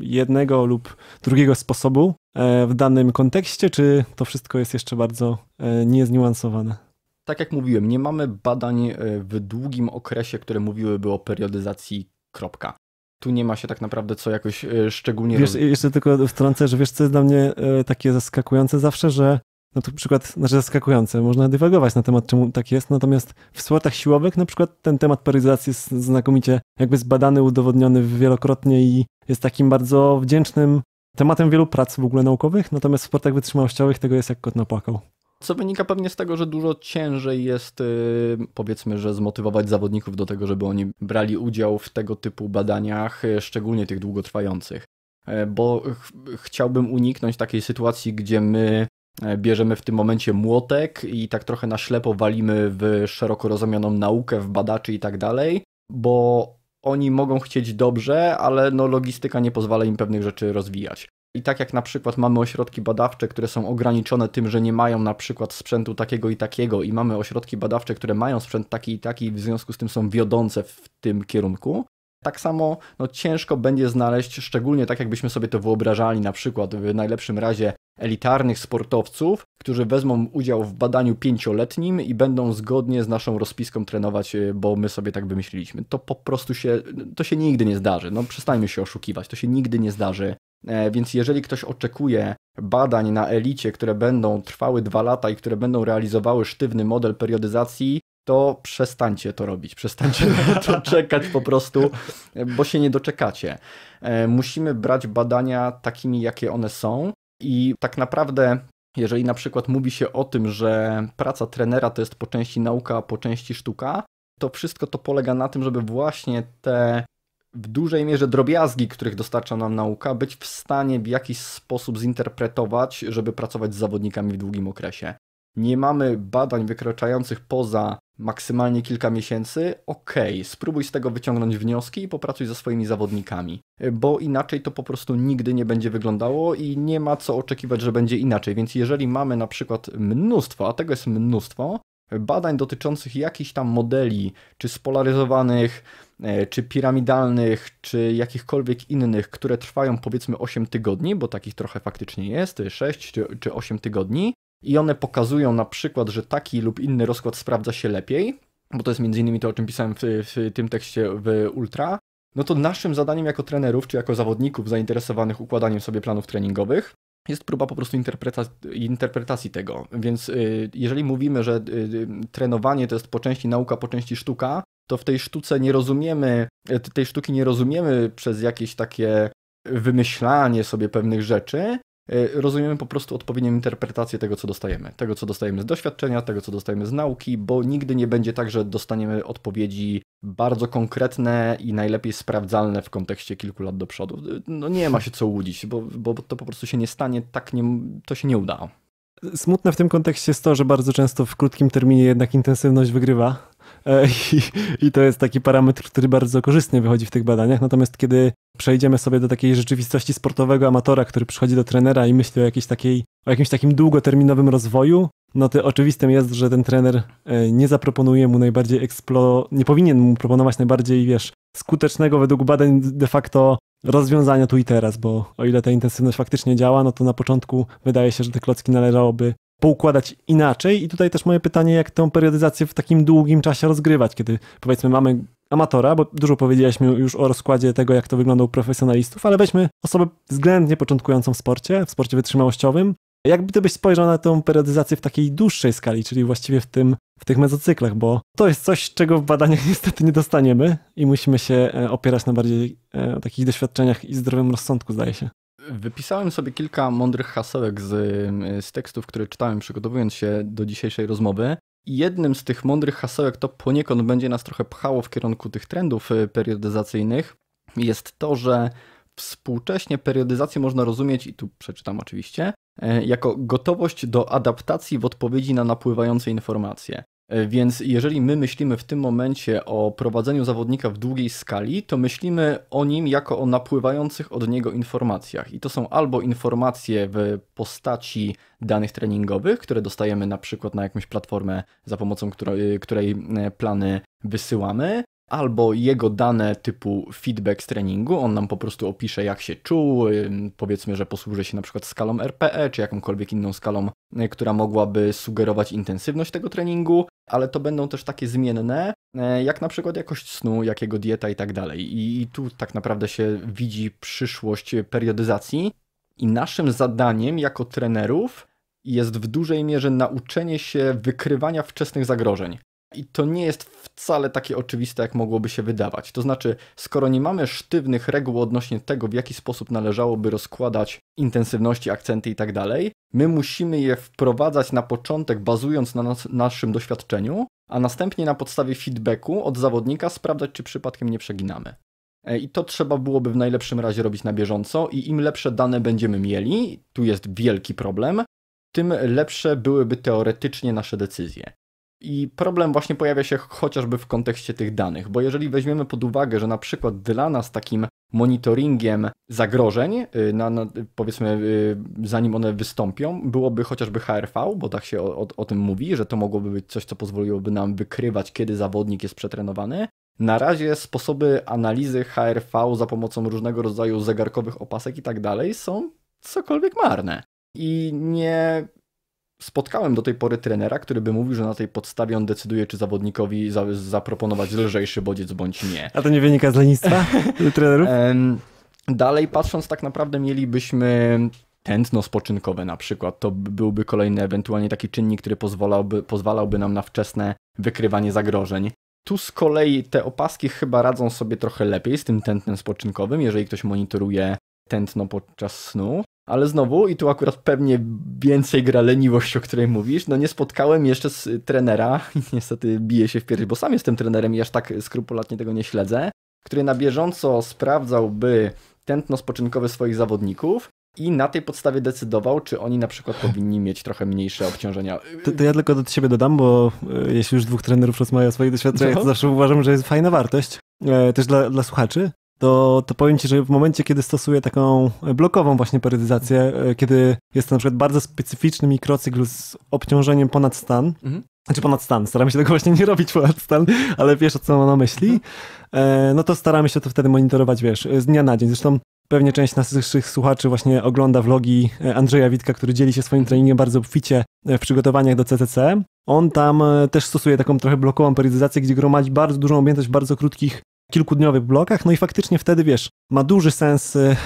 Speaker 3: jednego lub drugiego sposobu e, w danym kontekście, czy to wszystko jest jeszcze bardzo e, niezniuansowane?
Speaker 1: tak jak mówiłem, nie mamy badań e, w długim okresie, które mówiłyby o periodyzacji kropka tu nie ma się tak naprawdę co jakoś e, szczególnie... Wiesz, robić.
Speaker 3: jeszcze tylko wtrącę, że wiesz, co jest dla mnie e, takie zaskakujące zawsze, że no to przykład, znaczy zaskakujące, można dywagować na temat, czemu tak jest, natomiast w sportach siłowych na przykład ten temat paryzacji jest znakomicie jakby zbadany, udowodniony wielokrotnie i jest takim bardzo wdzięcznym tematem wielu prac w ogóle naukowych, natomiast w sportach wytrzymałościowych tego jest jak kot napłakał. płakał.
Speaker 1: Co wynika pewnie z tego, że dużo ciężej jest, y, powiedzmy, że zmotywować zawodników do tego, żeby oni brali udział w tego typu badaniach, y, szczególnie tych długotrwających. E, bo ch chciałbym uniknąć takiej sytuacji, gdzie my e, bierzemy w tym momencie młotek i tak trochę na ślepo walimy w szeroko rozumianą naukę, w badaczy i tak dalej, bo oni mogą chcieć dobrze, ale no logistyka nie pozwala im pewnych rzeczy rozwijać. I tak jak na przykład mamy ośrodki badawcze, które są ograniczone tym, że nie mają na przykład sprzętu takiego i takiego, i mamy ośrodki badawcze, które mają sprzęt taki i taki, i w związku z tym są wiodące w tym kierunku, tak samo no, ciężko będzie znaleźć, szczególnie tak jakbyśmy sobie to wyobrażali, na przykład w najlepszym razie elitarnych sportowców, którzy wezmą udział w badaniu pięcioletnim i będą zgodnie z naszą rozpiską trenować, y, bo my sobie tak wymyśliliśmy. To po prostu się, to się nigdy nie zdarzy. No przestańmy się oszukiwać, to się nigdy nie zdarzy E, więc jeżeli ktoś oczekuje badań na elicie, które będą trwały dwa lata i które będą realizowały sztywny model periodyzacji, to przestańcie to robić, przestańcie to czekać po prostu, bo się nie doczekacie. E, musimy brać badania takimi, jakie one są i tak naprawdę jeżeli na przykład mówi się o tym, że praca trenera to jest po części nauka, po części sztuka, to wszystko to polega na tym, żeby właśnie te w dużej mierze drobiazgi, których dostarcza nam nauka, być w stanie w jakiś sposób zinterpretować, żeby pracować z zawodnikami w długim okresie. Nie mamy badań wykraczających poza maksymalnie kilka miesięcy. Okej, okay, spróbuj z tego wyciągnąć wnioski i popracuj ze swoimi zawodnikami, bo inaczej to po prostu nigdy nie będzie wyglądało i nie ma co oczekiwać, że będzie inaczej. Więc jeżeli mamy na przykład mnóstwo, a tego jest mnóstwo, badań dotyczących jakichś tam modeli, czy spolaryzowanych E, czy piramidalnych, czy jakichkolwiek innych, które trwają powiedzmy 8 tygodni, bo takich trochę faktycznie jest, 6 czy 8 tygodni, i one pokazują na przykład, że taki lub inny rozkład sprawdza się lepiej, bo to jest między innymi to, o czym pisałem w, w tym tekście w Ultra, no to naszym zadaniem jako trenerów, czy jako zawodników zainteresowanych układaniem sobie planów treningowych, jest próba po prostu interpretacji tego. Więc y, jeżeli mówimy, że yy, trenowanie to jest po części nauka, po części sztuka, to w tej sztuce nie rozumiemy, e, tej sztuki nie rozumiemy przez jakieś takie wymyślanie sobie pewnych rzeczy, e, rozumiemy po prostu odpowiednią interpretację tego, co dostajemy. Tego, co dostajemy z doświadczenia, tego, co dostajemy z nauki, bo nigdy nie będzie tak, że dostaniemy odpowiedzi bardzo konkretne i najlepiej sprawdzalne w kontekście kilku lat do przodu. No nie ma się co łudzić, bo, bo to po prostu się nie stanie, tak nie, to się nie uda.
Speaker 3: Smutne w tym kontekście jest to, że bardzo często w krótkim terminie jednak intensywność wygrywa. E, I, I, to jest taki parametr, który bardzo korzystnie wychodzi w tych badaniach. Natomiast kiedy przejdziemy sobie do takiej rzeczywistości sportowego amatora, który przychodzi do trenera i myśli o, jakiejś takiej, o jakimś takim długoterminowym rozwoju, no to oczywistym jest, że ten trener e, nie zaproponuje mu najbardziej eksplo... nie powinien mu proponować najbardziej, wiesz, skutecznego według badań de facto rozwiązania tu i teraz, bo o ile ta intensywność faktycznie działa, no to na początku wydaje się, że te klocki należałoby poukładać inaczej. I tutaj też moje pytanie, jak tę periodyzację w takim długim czasie rozgrywać, kiedy powiedzmy mamy amatora, bo dużo powiedzieliśmy już o rozkładzie tego, jak to wygląda u profesjonalistów, ale weźmy osobę względnie początkującą w sporcie, w sporcie wytrzymałościowym. ty byś spojrzał na tę periodyzację w takiej dłuższej skali, czyli właściwie w, tym, w tych mezocyklach, bo to jest coś, czego w badaniach niestety nie dostaniemy i musimy się e, opierać na bardziej e, takich doświadczeniach i zdrowym rozsądku, zdaje się.
Speaker 1: Wypisałem sobie kilka mądrych hasełek z, z tekstów, które czytałem przygotowując się do dzisiejszej rozmowy. Jednym z tych mądrych hasełek to poniekąd będzie nas trochę pchało w kierunku tych trendów y, periodyzacyjnych. Jest to, że współcześnie periodyzację można rozumieć, i tu przeczytam oczywiście, y, jako gotowość do adaptacji w odpowiedzi na napływające informacje. E, więc jeżeli my myślimy w tym momencie o prowadzeniu zawodnika w długiej skali, to myślimy o nim jako o napływających od niego informacjach. I to są albo informacje w postaci danych treningowych, które dostajemy na przykład na jakąś platformę, za pomocą której, której plany wysyłamy, albo jego dane typu feedback z treningu, on nam po prostu opisze jak się czuł, powiedzmy, że posłuży się na przykład skalą RPE, czy jakąkolwiek inną skalą, y, która mogłaby sugerować intensywność tego treningu, ale to będą też takie zmienne, y, jak na przykład jakość snu, jak jego dieta i tak dalej. I tu tak naprawdę się widzi przyszłość periodyzacji. I naszym zadaniem jako trenerów jest w dużej mierze nauczenie się wykrywania wczesnych zagrożeń. I to nie jest wcale takie oczywiste, jak mogłoby się wydawać. To znaczy, skoro nie mamy sztywnych reguł odnośnie tego, w jaki sposób należałoby rozkładać intensywności, akcenty itd., tak my musimy je wprowadzać na początek, bazując na nas, naszym doświadczeniu, a następnie na podstawie feedbacku od zawodnika sprawdzać, czy przypadkiem nie przeginamy. E, I to trzeba byłoby w najlepszym razie robić na bieżąco, i im lepsze dane będziemy mieli, tu jest wielki problem, tym lepsze byłyby teoretycznie nasze decyzje. I problem właśnie pojawia się chociażby w kontekście tych danych, bo jeżeli weźmiemy pod uwagę, że na przykład dla nas takim monitoringiem zagrożeń, y, na, na, powiedzmy, y, zanim one wystąpią, byłoby chociażby HRV, bo tak się o, o, o tym mówi, że to mogłoby być coś, co pozwoliłoby nam wykrywać, kiedy zawodnik jest przetrenowany. Na razie sposoby analizy HRV za pomocą różnego rodzaju zegarkowych opasek i tak dalej są cokolwiek marne i nie spotkałem do tej pory trenera, który by mówił, że na tej podstawie on decyduje, czy zawodnikowi za, zaproponować lżejszy bodziec bądź nie.
Speaker 3: A to nie wynika z lenistwa trenerów?
Speaker 1: Dalej patrząc, tak naprawdę mielibyśmy tętno spoczynkowe na przykład. To byłby kolejny ewentualnie taki czynnik, który pozwalałby, pozwalałby nam na wczesne wykrywanie zagrożeń. Tu z kolei te opaski chyba radzą sobie trochę lepiej z tym tętnem spoczynkowym, jeżeli ktoś monitoruje tętno podczas snu. Ale znowu, i tu akurat pewnie więcej gra leniwość, o której mówisz, no nie spotkałem jeszcze z trenera, i niestety biję się w pierś, bo sam jestem trenerem i aż tak skrupulatnie tego nie śledzę, który na bieżąco sprawdzałby tętno spoczynkowe swoich zawodników i na tej podstawie decydował, czy oni na przykład powinni mieć trochę mniejsze obciążenia.
Speaker 3: To, to ja tylko do siebie dodam, bo e, jeśli już dwóch trenerów rozmawia o swoich doświadczeniach, no. to zawsze uważam, że jest fajna wartość. E, też dla, dla słuchaczy, to, to powiem Ci, że w momencie, kiedy stosuję taką blokową właśnie periodyzację, e, kiedy jest to na przykład bardzo specyficzny mikrocykl z obciążeniem ponad stan, mhm. Znaczy ponad stan, staramy się tego właśnie nie robić ponad stan, ale wiesz o co mam na myśli, mhm. e, no to staramy się to wtedy monitorować, wiesz, z dnia na dzień. Zresztą pewnie część naszych słuchaczy właśnie ogląda vlogi e, Andrzeja Witka, który dzieli się swoim mhm. treningiem bardzo obficie w przygotowaniach do CCC. On tam też stosuje taką trochę blokową periodyzację, gdzie gromadzi bardzo dużą objętość bardzo krótkich kilkudniowych blokach, no i faktycznie wtedy, wiesz, ma duży sens y,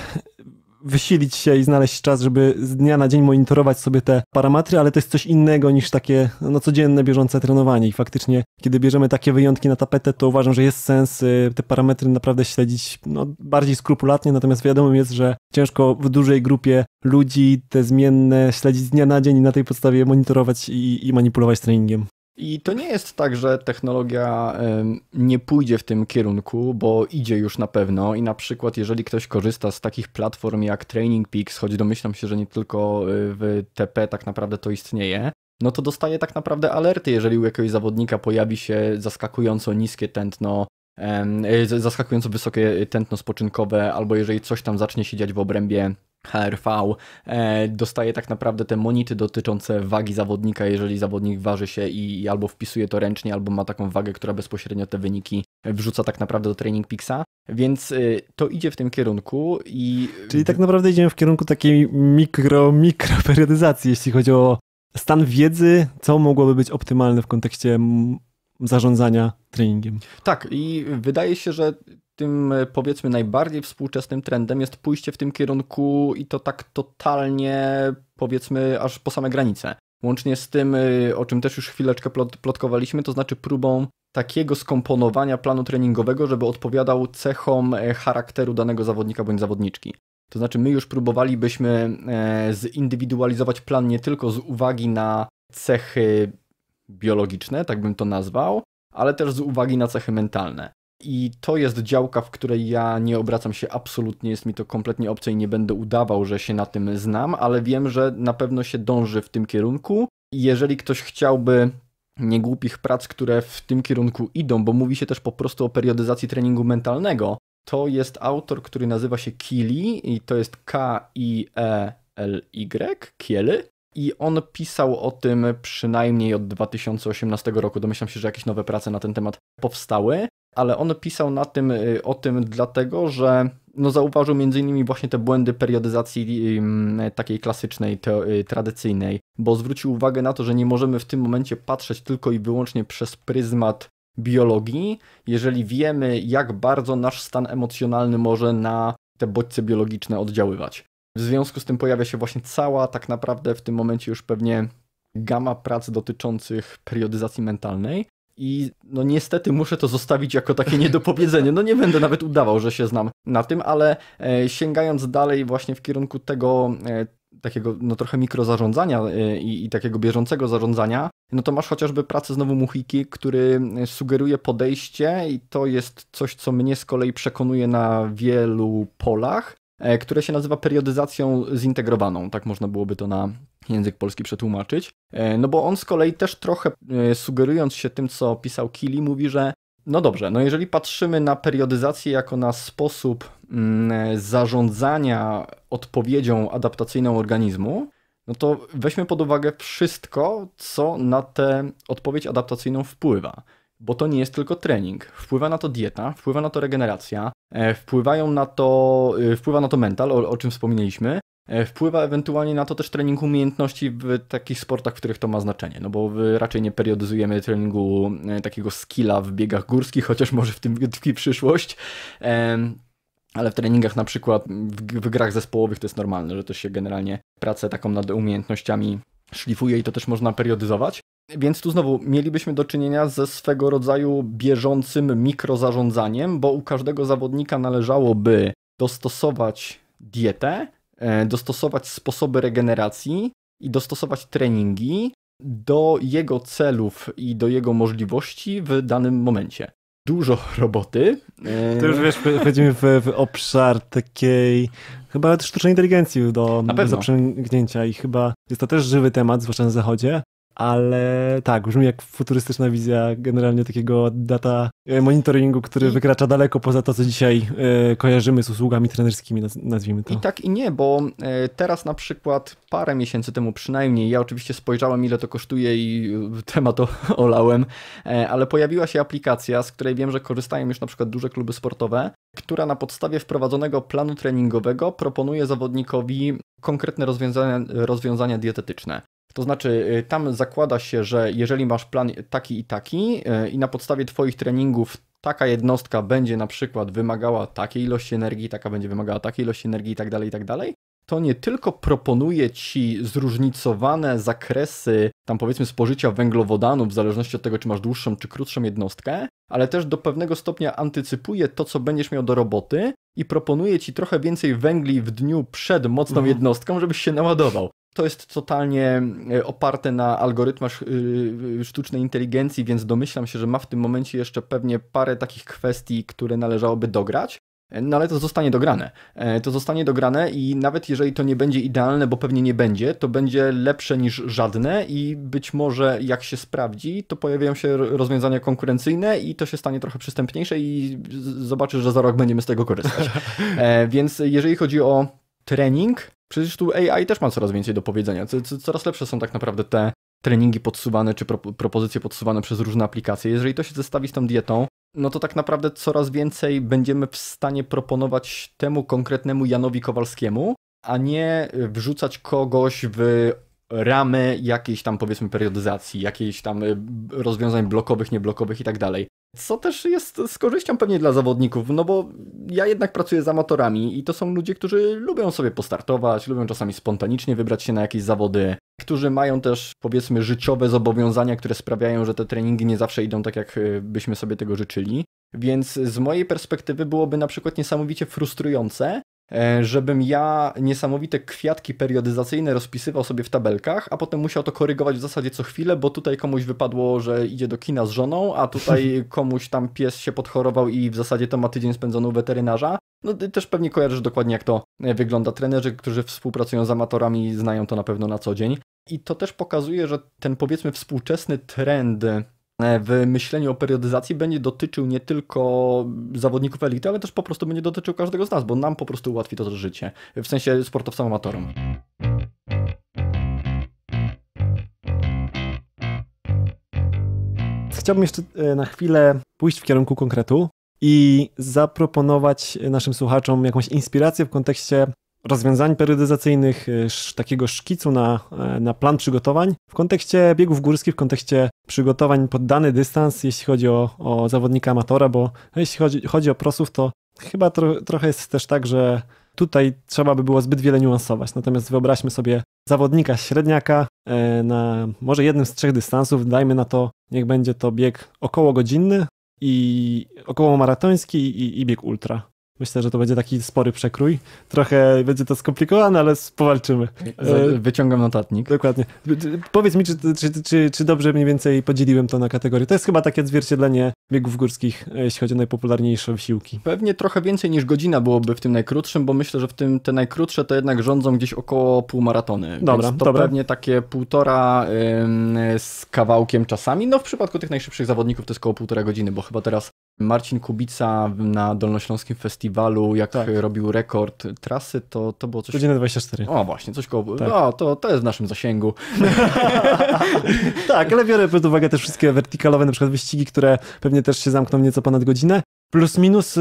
Speaker 3: wysilić się i znaleźć czas, żeby z dnia na dzień monitorować sobie te parametry, ale to jest coś innego niż takie no, codzienne, bieżące trenowanie. I faktycznie, kiedy bierzemy takie wyjątki na tapetę, to uważam, że jest sens y, te parametry naprawdę śledzić no, bardziej skrupulatnie, natomiast wiadomo jest, że ciężko w dużej grupie ludzi te zmienne śledzić z dnia na dzień i na tej podstawie monitorować i, i manipulować treningiem.
Speaker 1: I to nie jest tak, że technologia nie pójdzie w tym kierunku, bo idzie już na pewno i na przykład jeżeli ktoś korzysta z takich platform jak Training Peaks, choć domyślam się, że nie tylko y, w TP tak naprawdę to istnieje, no to dostaje tak naprawdę alerty, jeżeli u jakiegoś zawodnika pojawi się zaskakująco niskie tętno, y, zaskakująco wysokie tętno spoczynkowe, albo jeżeli coś tam zacznie się dziać w obrębie HRV e, dostaje tak naprawdę te monity dotyczące wagi zawodnika, jeżeli zawodnik waży się i albo wpisuje to ręcznie, albo ma taką wagę, która bezpośrednio te wyniki wrzuca tak naprawdę do Training Pixa, więc e, to idzie w tym kierunku
Speaker 3: i... Czyli tak naprawdę idziemy w kierunku takiej mikro, mikro periodyzacji, jeśli chodzi o stan wiedzy, co mogłoby być optymalne w kontekście zarządzania treningiem.
Speaker 1: Tak, i wydaje się, że tym e, powiedzmy najbardziej współczesnym trendem jest pójście w tym kierunku i to tak totalnie powiedzmy aż po same granice. Łącznie z tym, e, o czym też już chwileczkę plotkowaliśmy, to znaczy próbą takiego skomponowania planu treningowego, żeby odpowiadał cechom e, charakteru danego zawodnika bądź zawodniczki. To znaczy, my już próbowalibyśmy zindywidualizować plan nie tylko z uwagi na cechy biologiczne, tak bym to nazwał, ale też z uwagi na cechy mentalne. I to jest działka, w której ja nie obracam się absolutnie, jest mi to kompletnie obce i nie będę udawał, że się na tym znam, ale wiem, że na pewno się dąży w tym kierunku. I jeżeli ktoś chciałby niegłupich prac, które w tym kierunku idą, bo mówi się też po prostu o periodyzacji treningu mentalnego, to jest autor, który nazywa się Kili i to jest K-I-E-L-Y, Kiely. I on pisał o tym przynajmniej od 2018 roku. Domyślam się, że jakieś nowe prace na ten temat powstały ale on pisał na tym, y, o tym dlatego, że no zauważył między innymi właśnie te błędy periodyzacji y, takiej klasycznej, te, y, tradycyjnej, bo zwrócił uwagę na to, że nie możemy w tym momencie patrzeć tylko i wyłącznie przez pryzmat biologii, jeżeli wiemy, jak bardzo nasz stan emocjonalny może na te bodźce biologiczne oddziaływać. W związku z tym pojawia się właśnie cała, tak naprawdę w tym momencie już pewnie gama prac dotyczących periodyzacji mentalnej, i no niestety muszę to zostawić jako takie niedopowiedzenie. No nie będę nawet udawał, że się znam na tym, ale e, sięgając dalej właśnie w kierunku tego e, takiego no trochę mikrozarządzania e, i, i takiego bieżącego zarządzania, no to masz chociażby pracę znowu Muchiki, który sugeruje podejście i to jest coś, co mnie z kolei przekonuje na wielu polach, które się nazywa periodyzacją zintegrowaną, tak można byłoby to na język polski przetłumaczyć. E, no bo on z kolei też trochę e, sugerując się tym, co pisał Kili, mówi, że no dobrze, no jeżeli patrzymy na periodyzację jako na sposób mm, e, zarządzania odpowiedzią adaptacyjną organizmu, no to weźmy pod uwagę wszystko, co na tę odpowiedź adaptacyjną wpływa. Bo to nie jest tylko trening. Wpływa na to dieta, wpływa na to regeneracja, wpływają na to, wpływa na to mental, o, o czym wspominaliśmy, E, wpływa ewentualnie na to też trening umiejętności w takich sportach, w których to ma znaczenie, no bo raczej nie periodyzujemy treningu e, takiego skilla w biegach górskich, chociaż może w tym tkwi przyszłość. Ale w treningach na przykład w grach zespołowych to jest normalne, że to się generalnie pracę taką nad umiejętnościami szlifuje i to też można periodyzować. Więc tu znowu mielibyśmy do czynienia ze swego rodzaju bieżącym mikrozarządzaniem, bo u każdego zawodnika należałoby dostosować dietę E, dostosować sposoby regeneracji i dostosować treningi do jego celów i do jego możliwości w danym momencie. Dużo roboty. E, to już wiesz, wchodzimy w,
Speaker 3: w obszar takiej chyba sztucznej inteligencji do, do zaprzęgnięcia i chyba jest to też żywy temat, zwłaszcza na zachodzie, ale tak, brzmi jak futurystyczna wizja generalnie takiego data e, monitoringu, który I... wykracza daleko poza to, co dzisiaj y, kojarzymy z usługami trenerskimi, nazwijmy to. I tak i nie,
Speaker 1: bo e, teraz na przykład parę miesięcy temu przynajmniej, ja oczywiście spojrzałem ile to kosztuje i temat to olałem, ale pojawiła się aplikacja, z której wiem, że korzystają już na przykład duże kluby sportowe, która na podstawie wprowadzonego planu treningowego proponuje zawodnikowi konkretne rozwiązania, rozwiązania dietetyczne. To znaczy, y, tam zakłada się, że jeżeli masz plan taki i taki y, i na podstawie Twoich treningów taka jednostka będzie na przykład wymagała takiej ilości energii, taka będzie wymagała takiej ilości energii i tak dalej, i tak dalej, to nie tylko proponuje ci zróżnicowane zakresy, tam powiedzmy spożycia węglowodanów, w zależności od tego, czy masz dłuższą czy krótszą jednostkę, ale też do pewnego stopnia antycypuje to, co będziesz miał do roboty i proponuje ci trochę więcej węgli w dniu przed mocną mhm. jednostką, żebyś się naładował to jest totalnie e, oparte na algorytmach y, y, sztucznej inteligencji, więc domyślam się, że ma w tym momencie jeszcze pewnie parę takich kwestii, które należałoby dograć. E, no ale to zostanie dograne. E, to zostanie dograne i nawet jeżeli to nie będzie idealne, bo pewnie nie będzie, to będzie lepsze niż żadne i być może jak się sprawdzi, to pojawiają się rozwiązania konkurencyjne i to się stanie trochę przystępniejsze i zobaczysz, że za rok będziemy z tego korzystać. Więc jeżeli chodzi o trening, Przecież tu AI też ma coraz więcej do powiedzenia. Coraz lepsze są tak naprawdę te treningi podsuwane czy pro, propozycje podsuwane przez różne aplikacje. Jeżeli to się zestawi z tą dietą, no to tak naprawdę coraz więcej będziemy w stanie proponować temu konkretnemu Janowi Kowalskiemu, a nie y, wrzucać kogoś w ramy jakiejś tam powiedzmy periodyzacji, jakiejś tam y, rozwiązań blokowych, nieblokowych i tak dalej. Co też jest z korzyścią pewnie dla zawodników, no bo ja jednak pracuję z amatorami i to są ludzie, którzy lubią sobie postartować, lubią czasami spontanicznie wybrać się na jakieś zawody, którzy mają też powiedzmy życiowe zobowiązania, które sprawiają, że te treningi nie zawsze idą tak, jak e, byśmy sobie tego życzyli. Więc z mojej perspektywy byłoby na przykład niesamowicie frustrujące, E, żebym ja niesamowite kwiatki periodyzacyjne rozpisywał sobie w tabelkach, a potem musiał to korygować w zasadzie co chwilę, bo tutaj komuś wypadło, że idzie do kina z żoną, a tutaj komuś tam pies się podchorował i w zasadzie to ma tydzień spędzony u weterynarza. No ty też pewnie kojarzysz dokładnie jak to e, wygląda. Trenerzy, którzy współpracują z amatorami znają to na pewno na co dzień. I to też pokazuje, że ten powiedzmy współczesny trend E, w myśleniu o periodyzacji będzie dotyczył nie tylko zawodników elity, ale też po prostu będzie dotyczył każdego z nas, bo nam po prostu ułatwi to życie, w sensie sportowcom
Speaker 3: amatorom. Chciałbym jeszcze e, na chwilę pójść w kierunku konkretu i zaproponować naszym słuchaczom jakąś inspirację w kontekście rozwiązań periodyzacyjnych e, takiego szkicu na, e, na plan przygotowań w kontekście biegów górskich, w kontekście przygotowań pod dany dystans, jeśli chodzi o, o zawodnika amatora, bo jeśli chodzi, chodzi o prosów, to chyba tro, trochę jest też tak, że tutaj trzeba by było zbyt wiele niuansować. Natomiast wyobraźmy sobie zawodnika średniaka e, na może jednym z trzech dystansów, dajmy na to, niech będzie to bieg około godzinny i około maratoński i, i bieg ultra. Myślę, że to będzie taki spory przekrój. Trochę będzie to skomplikowane, ale powalczymy. E, e, wyciągam notatnik. Dokładnie. Powiedz mi, czy, czy, czy, czy, dobrze mniej więcej podzieliłem to na kategorie. To jest chyba takie odzwierciedlenie biegów górskich, e, jeśli chodzi o najpopularniejsze wysiłki.
Speaker 1: Pewnie trochę więcej niż godzina byłoby w tym najkrótszym, bo myślę, że w tym te najkrótsze to jednak rządzą gdzieś około półmaratony. Dobra, Więc to dobra. pewnie takie półtora ym, z kawałkiem czasami. No w przypadku tych najszybszych zawodników to jest około półtora godziny, bo chyba teraz Marcin Kubica na Dolnośląskim Festiwalu, jak tak. robił rekord trasy, to, to było coś... Godzina
Speaker 3: 24. O właśnie, coś koło... Tak. O, to, to jest w naszym zasięgu. tak, ale biorę pod uwagę też wszystkie wertykalowe, na przykład wyścigi, które pewnie też się zamkną nieco ponad godzinę, plus minus y,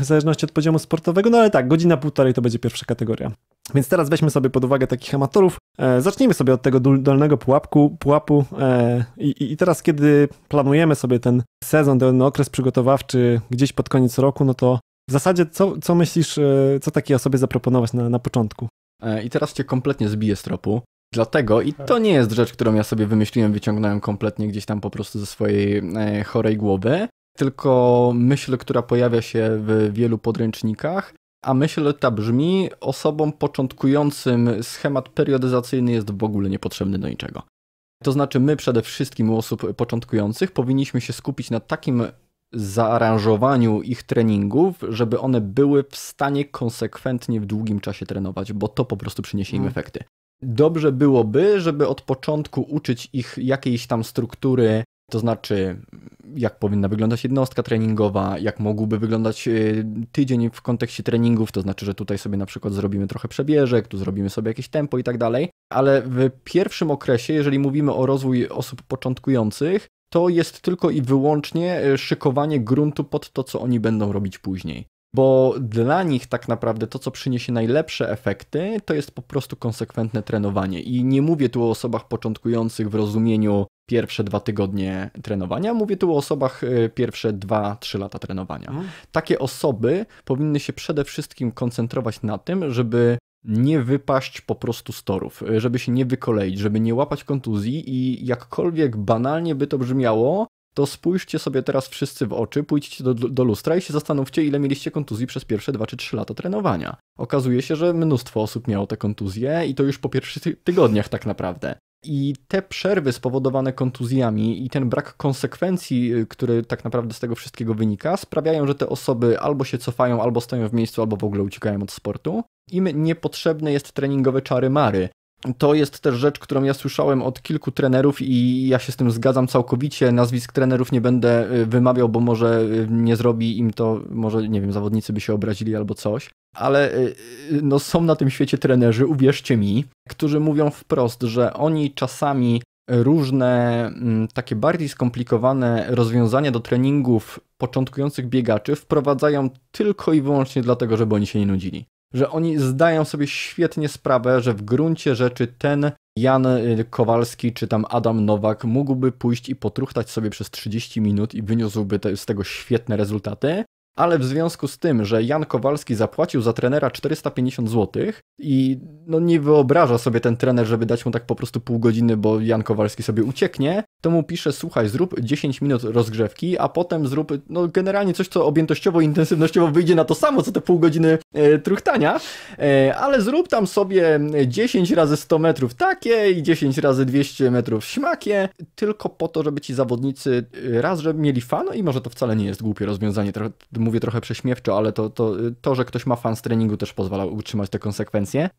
Speaker 3: w zależności od poziomu sportowego, no ale tak, godzina półtorej to będzie pierwsza kategoria. Więc teraz weźmy sobie pod uwagę takich amatorów. E, zacznijmy sobie od tego dolnego pułapku, pułapu e, i, i, teraz kiedy planujemy sobie ten sezon, ten okres przygotowawczy gdzieś pod koniec roku, no to w zasadzie co, co myślisz, e, co takiej osobie zaproponować na, na początku?
Speaker 1: E, I teraz cię kompletnie zbiję z tropu. Dlatego, i to nie jest rzecz, którą ja sobie wymyśliłem, wyciągnąłem kompletnie gdzieś tam po prostu ze swojej e, chorej głowy, tylko myśl, która pojawia się w wielu podręcznikach, a myśl ta brzmi: osobom początkującym schemat periodyzacyjny jest w ogóle niepotrzebny do niczego. To znaczy, my przede wszystkim u osób początkujących powinniśmy się skupić na takim zaaranżowaniu ich treningów, żeby one były w stanie konsekwentnie w długim czasie trenować, bo to po prostu przyniesie im mhm. efekty. Dobrze byłoby, żeby od początku uczyć ich jakiejś tam struktury to znaczy, jak powinna wyglądać jednostka treningowa, jak mógłby wyglądać y, tydzień w kontekście treningów, to znaczy, że tutaj sobie na przykład zrobimy trochę przebieżek, tu zrobimy sobie jakieś tempo i tak dalej. Ale w pierwszym okresie, jeżeli mówimy o rozwój osób początkujących, to jest tylko i wyłącznie y, szykowanie gruntu pod to, co oni będą robić później. Bo dla nich tak naprawdę to, co przyniesie najlepsze efekty, to jest po prostu konsekwentne trenowanie. I nie mówię tu o osobach początkujących w rozumieniu pierwsze dwa tygodnie trenowania. Mówię tu o osobach y, pierwsze dwa, trzy lata trenowania. Mm. Takie osoby powinny się przede wszystkim koncentrować na tym, żeby nie wypaść po prostu z torów, y, żeby się nie wykoleić, żeby nie łapać kontuzji i jakkolwiek banalnie by to brzmiało, to spójrzcie sobie teraz wszyscy w oczy, pójdźcie do, do lustra i się zastanówcie, ile mieliście kontuzji przez pierwsze 2 czy 3 lata trenowania. Okazuje się, że mnóstwo osób miało te kontuzje i to już po pierwszych tygodniach tak naprawdę. I te przerwy spowodowane kontuzjami i ten brak konsekwencji, y, który tak naprawdę z tego wszystkiego wynika, sprawiają, że te osoby albo się cofają, albo stoją w miejscu, albo w ogóle uciekają od sportu. Im niepotrzebne jest treningowe czary mary, to jest też rzecz, którą ja słyszałem od kilku trenerów i ja się z tym zgadzam całkowicie. Nazwisk trenerów nie będę y, wymawiał, bo może y, nie zrobi im to, może nie wiem, zawodnicy by się obrazili albo coś. Ale y, no, są na tym świecie trenerzy, uwierzcie mi, którzy mówią wprost, że oni czasami różne mm, takie bardziej skomplikowane rozwiązania do treningów początkujących biegaczy wprowadzają tylko i wyłącznie dlatego, żeby oni się nie nudzili że oni zdają sobie świetnie sprawę, że w gruncie rzeczy ten Jan y, Kowalski czy tam Adam Nowak mógłby pójść i potruchtać sobie przez 30 minut i wyniósłby te, z tego świetne rezultaty, ale w związku z tym, że Jan Kowalski zapłacił za trenera 450 zł i no nie wyobraża sobie ten trener, żeby dać mu tak po prostu pół godziny, bo Jan Kowalski sobie ucieknie, to mu pisze, słuchaj, zrób 10 minut rozgrzewki, a potem zrób no generalnie coś, co objętościowo, intensywnościowo wyjdzie na to samo, co te pół godziny e, truchtania, e, ale zrób tam sobie 10 razy 100 metrów takie i 10 razy 200 metrów śmakie, tylko po to, żeby ci zawodnicy e, raz, żeby mieli fan, no i może to wcale nie jest głupie rozwiązanie, trochę mówię trochę prześmiewczo, ale to, to, to że ktoś ma fan z treningu też pozwala utrzymać te konsekwencje.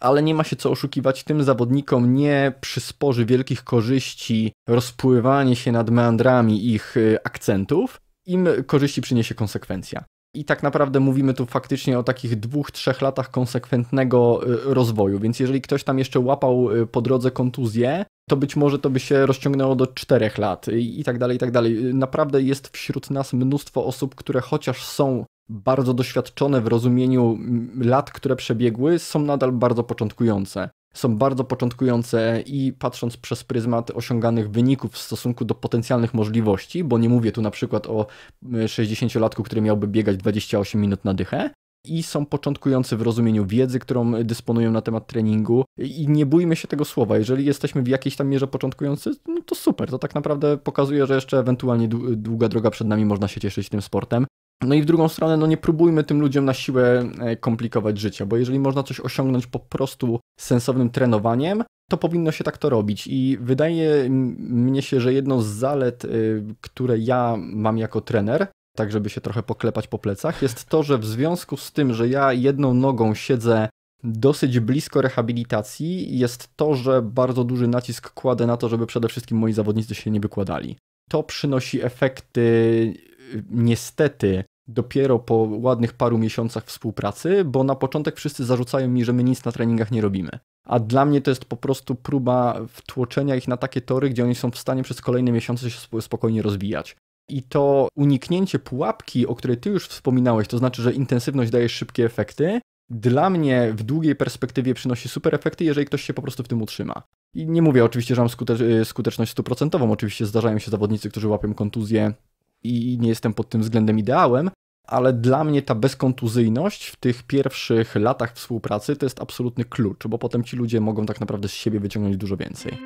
Speaker 1: Ale nie ma się co oszukiwać, tym zawodnikom nie przysporzy wielkich korzyści rozpływanie się nad meandrami ich y, akcentów, im korzyści przyniesie konsekwencja. I tak naprawdę mówimy tu faktycznie o takich dwóch, trzech latach konsekwentnego y, rozwoju, więc jeżeli ktoś tam jeszcze łapał y, po drodze kontuzję, to być może to by się rozciągnęło do czterech lat y, i tak dalej, i tak dalej. Naprawdę jest wśród nas mnóstwo osób, które chociaż są bardzo doświadczone w rozumieniu lat, które przebiegły, są nadal bardzo początkujące są bardzo początkujące i patrząc przez pryzmat osiąganych wyników w stosunku do potencjalnych możliwości, bo nie mówię tu na przykład o 60-latku, e, który miałby biegać 28 minut na dychę, i są początkujący w rozumieniu wiedzy, którą dysponują na temat treningu. I nie bójmy się tego słowa. Jeżeli jesteśmy w jakiejś tam mierze początkujący, no to super. To tak naprawdę pokazuje, że jeszcze ewentualnie długa droga przed nami, można się cieszyć tym sportem. No i w drugą stronę, no nie próbujmy tym ludziom na siłę e, komplikować życia, bo jeżeli można coś osiągnąć po prostu sensownym trenowaniem, to powinno się tak to robić. I wydaje mnie się, że jedną z zalet, e, które ja mam jako trener, tak żeby się trochę poklepać po plecach, jest to, że w związku z tym, że ja jedną nogą siedzę dosyć blisko rehabilitacji, jest to, że bardzo duży nacisk kładę na to, żeby przede wszystkim moi zawodnicy się nie wykładali. To przynosi efekty niestety dopiero po ładnych paru miesiącach współpracy, bo na początek wszyscy zarzucają mi, że my nic na treningach nie robimy. A dla mnie to jest po prostu próba wtłoczenia ich na takie tory, gdzie oni są w stanie przez kolejne miesiące się spokojnie rozwijać. I to uniknięcie pułapki, o której ty już wspominałeś, to znaczy, że intensywność daje szybkie efekty, dla mnie w długiej perspektywie przynosi super efekty, jeżeli ktoś się po prostu w tym utrzyma. I nie mówię oczywiście, że mam skuteczność stuprocentową, oczywiście zdarzają się zawodnicy, którzy łapią kontuzję i nie jestem pod tym względem ideałem, ale dla mnie ta bezkontuzyjność w tych pierwszych latach współpracy to jest absolutny klucz, bo potem ci ludzie mogą tak naprawdę z siebie wyciągnąć dużo więcej.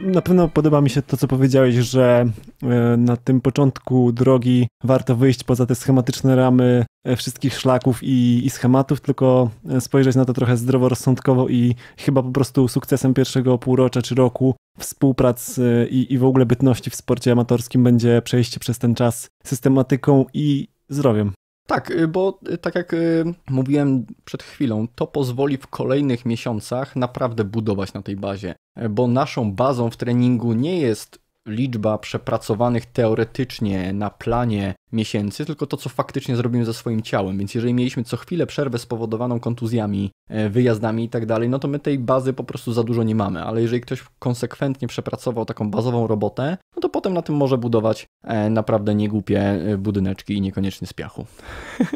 Speaker 3: na pewno podoba mi się to, co powiedziałeś, że e, na tym początku drogi warto wyjść poza te schematyczne ramy e, wszystkich szlaków i, i schematów, tylko e, spojrzeć na to trochę zdroworozsądkowo i chyba po prostu sukcesem pierwszego półrocza czy roku współprac i, i w ogóle bytności w sporcie amatorskim będzie przejście przez ten czas systematyką i zdrowiem.
Speaker 1: Tak, y, bo y, tak jak y, mówiłem przed chwilą, to pozwoli w kolejnych miesiącach naprawdę budować na tej bazie, e, bo naszą bazą w treningu nie jest liczba przepracowanych teoretycznie na planie miesięcy, tylko to, co faktycznie zrobimy ze swoim ciałem. Więc jeżeli mieliśmy co chwilę przerwę spowodowaną kontuzjami, e, wyjazdami i tak dalej, no to my tej bazy po prostu za dużo nie mamy. Ale jeżeli ktoś konsekwentnie przepracował taką bazową robotę, no to potem na tym może budować e, naprawdę niegłupie e, budyneczki i niekoniecznie z piachu.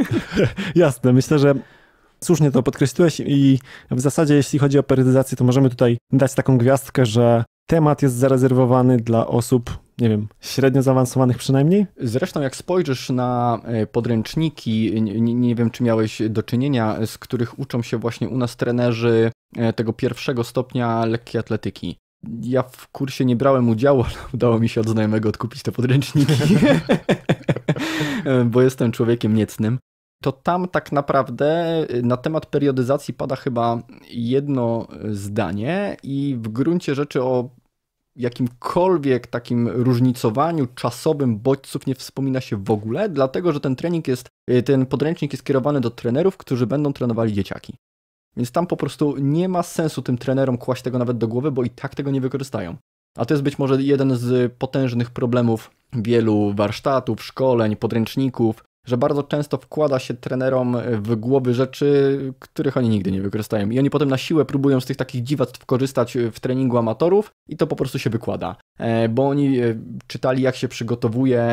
Speaker 3: Jasne, myślę, że słusznie to podkreśliłeś i w zasadzie jeśli chodzi o perytyzację, to możemy tutaj dać taką gwiazdkę, że temat jest zarezerwowany dla osób, nie wiem, średnio zaawansowanych przynajmniej?
Speaker 1: Zresztą, jak spojrzysz na e, podręczniki, nie, nie, wiem, czy miałeś do czynienia, z których uczą się właśnie u nas trenerzy e, tego pierwszego stopnia lekkiej atletyki. Ja w kursie nie brałem udziału, ale udało mi się od znajomego odkupić te podręczniki, e, bo jestem człowiekiem niecnym to tam tak naprawdę y, na temat periodyzacji pada chyba jedno y, zdanie i w gruncie rzeczy o jakimkolwiek takim różnicowaniu czasowym bodźców nie wspomina się w ogóle, dlatego że ten trening jest, y, ten podręcznik jest kierowany do trenerów, którzy będą trenowali dzieciaki. Więc tam po prostu nie ma sensu tym trenerom kłaść tego nawet do głowy, bo i tak tego nie wykorzystają. A to jest być może jeden z potężnych problemów wielu warsztatów, szkoleń, podręczników, że bardzo często wkłada się trenerom w głowy rzeczy, których oni nigdy nie wykorzystają. I oni potem na siłę próbują z tych takich dziwactw korzystać e, w treningu amatorów i to po prostu się wykłada. E, bo oni e, czytali, jak się przygotowuje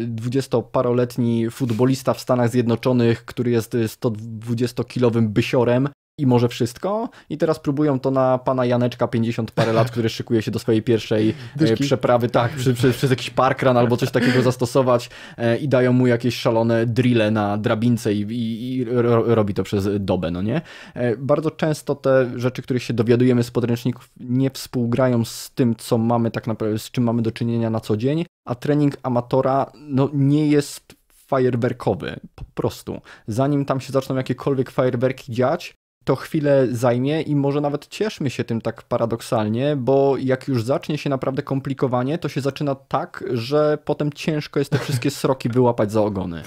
Speaker 1: dwudziestoparoletni futbolista w Stanach Zjednoczonych, który jest 120-kilowym bysiorem i może wszystko. I teraz próbują to na pana Janeczka 50 parę lat, który szykuje się do swojej pierwszej e, Dyszki. przeprawy, tak, przy, przy, przez jakiś parkran albo coś takiego zastosować e, i dają mu jakieś szalone drille na drabince i, i, i robi to przez dobę, no nie? E, bardzo często te rzeczy, których się dowiadujemy z podręczników nie współgrają z tym, co mamy tak naprawdę, z czym mamy do czynienia na co dzień, a trening amatora no, nie jest fajerwerkowy, po prostu. Zanim tam się zaczną jakiekolwiek fajerwerki dziać, to chwilę zajmie i może nawet cieszmy się tym tak paradoksalnie, bo jak już zacznie się naprawdę komplikowanie, to się zaczyna tak, że potem ciężko jest te wszystkie sroki wyłapać za ogony.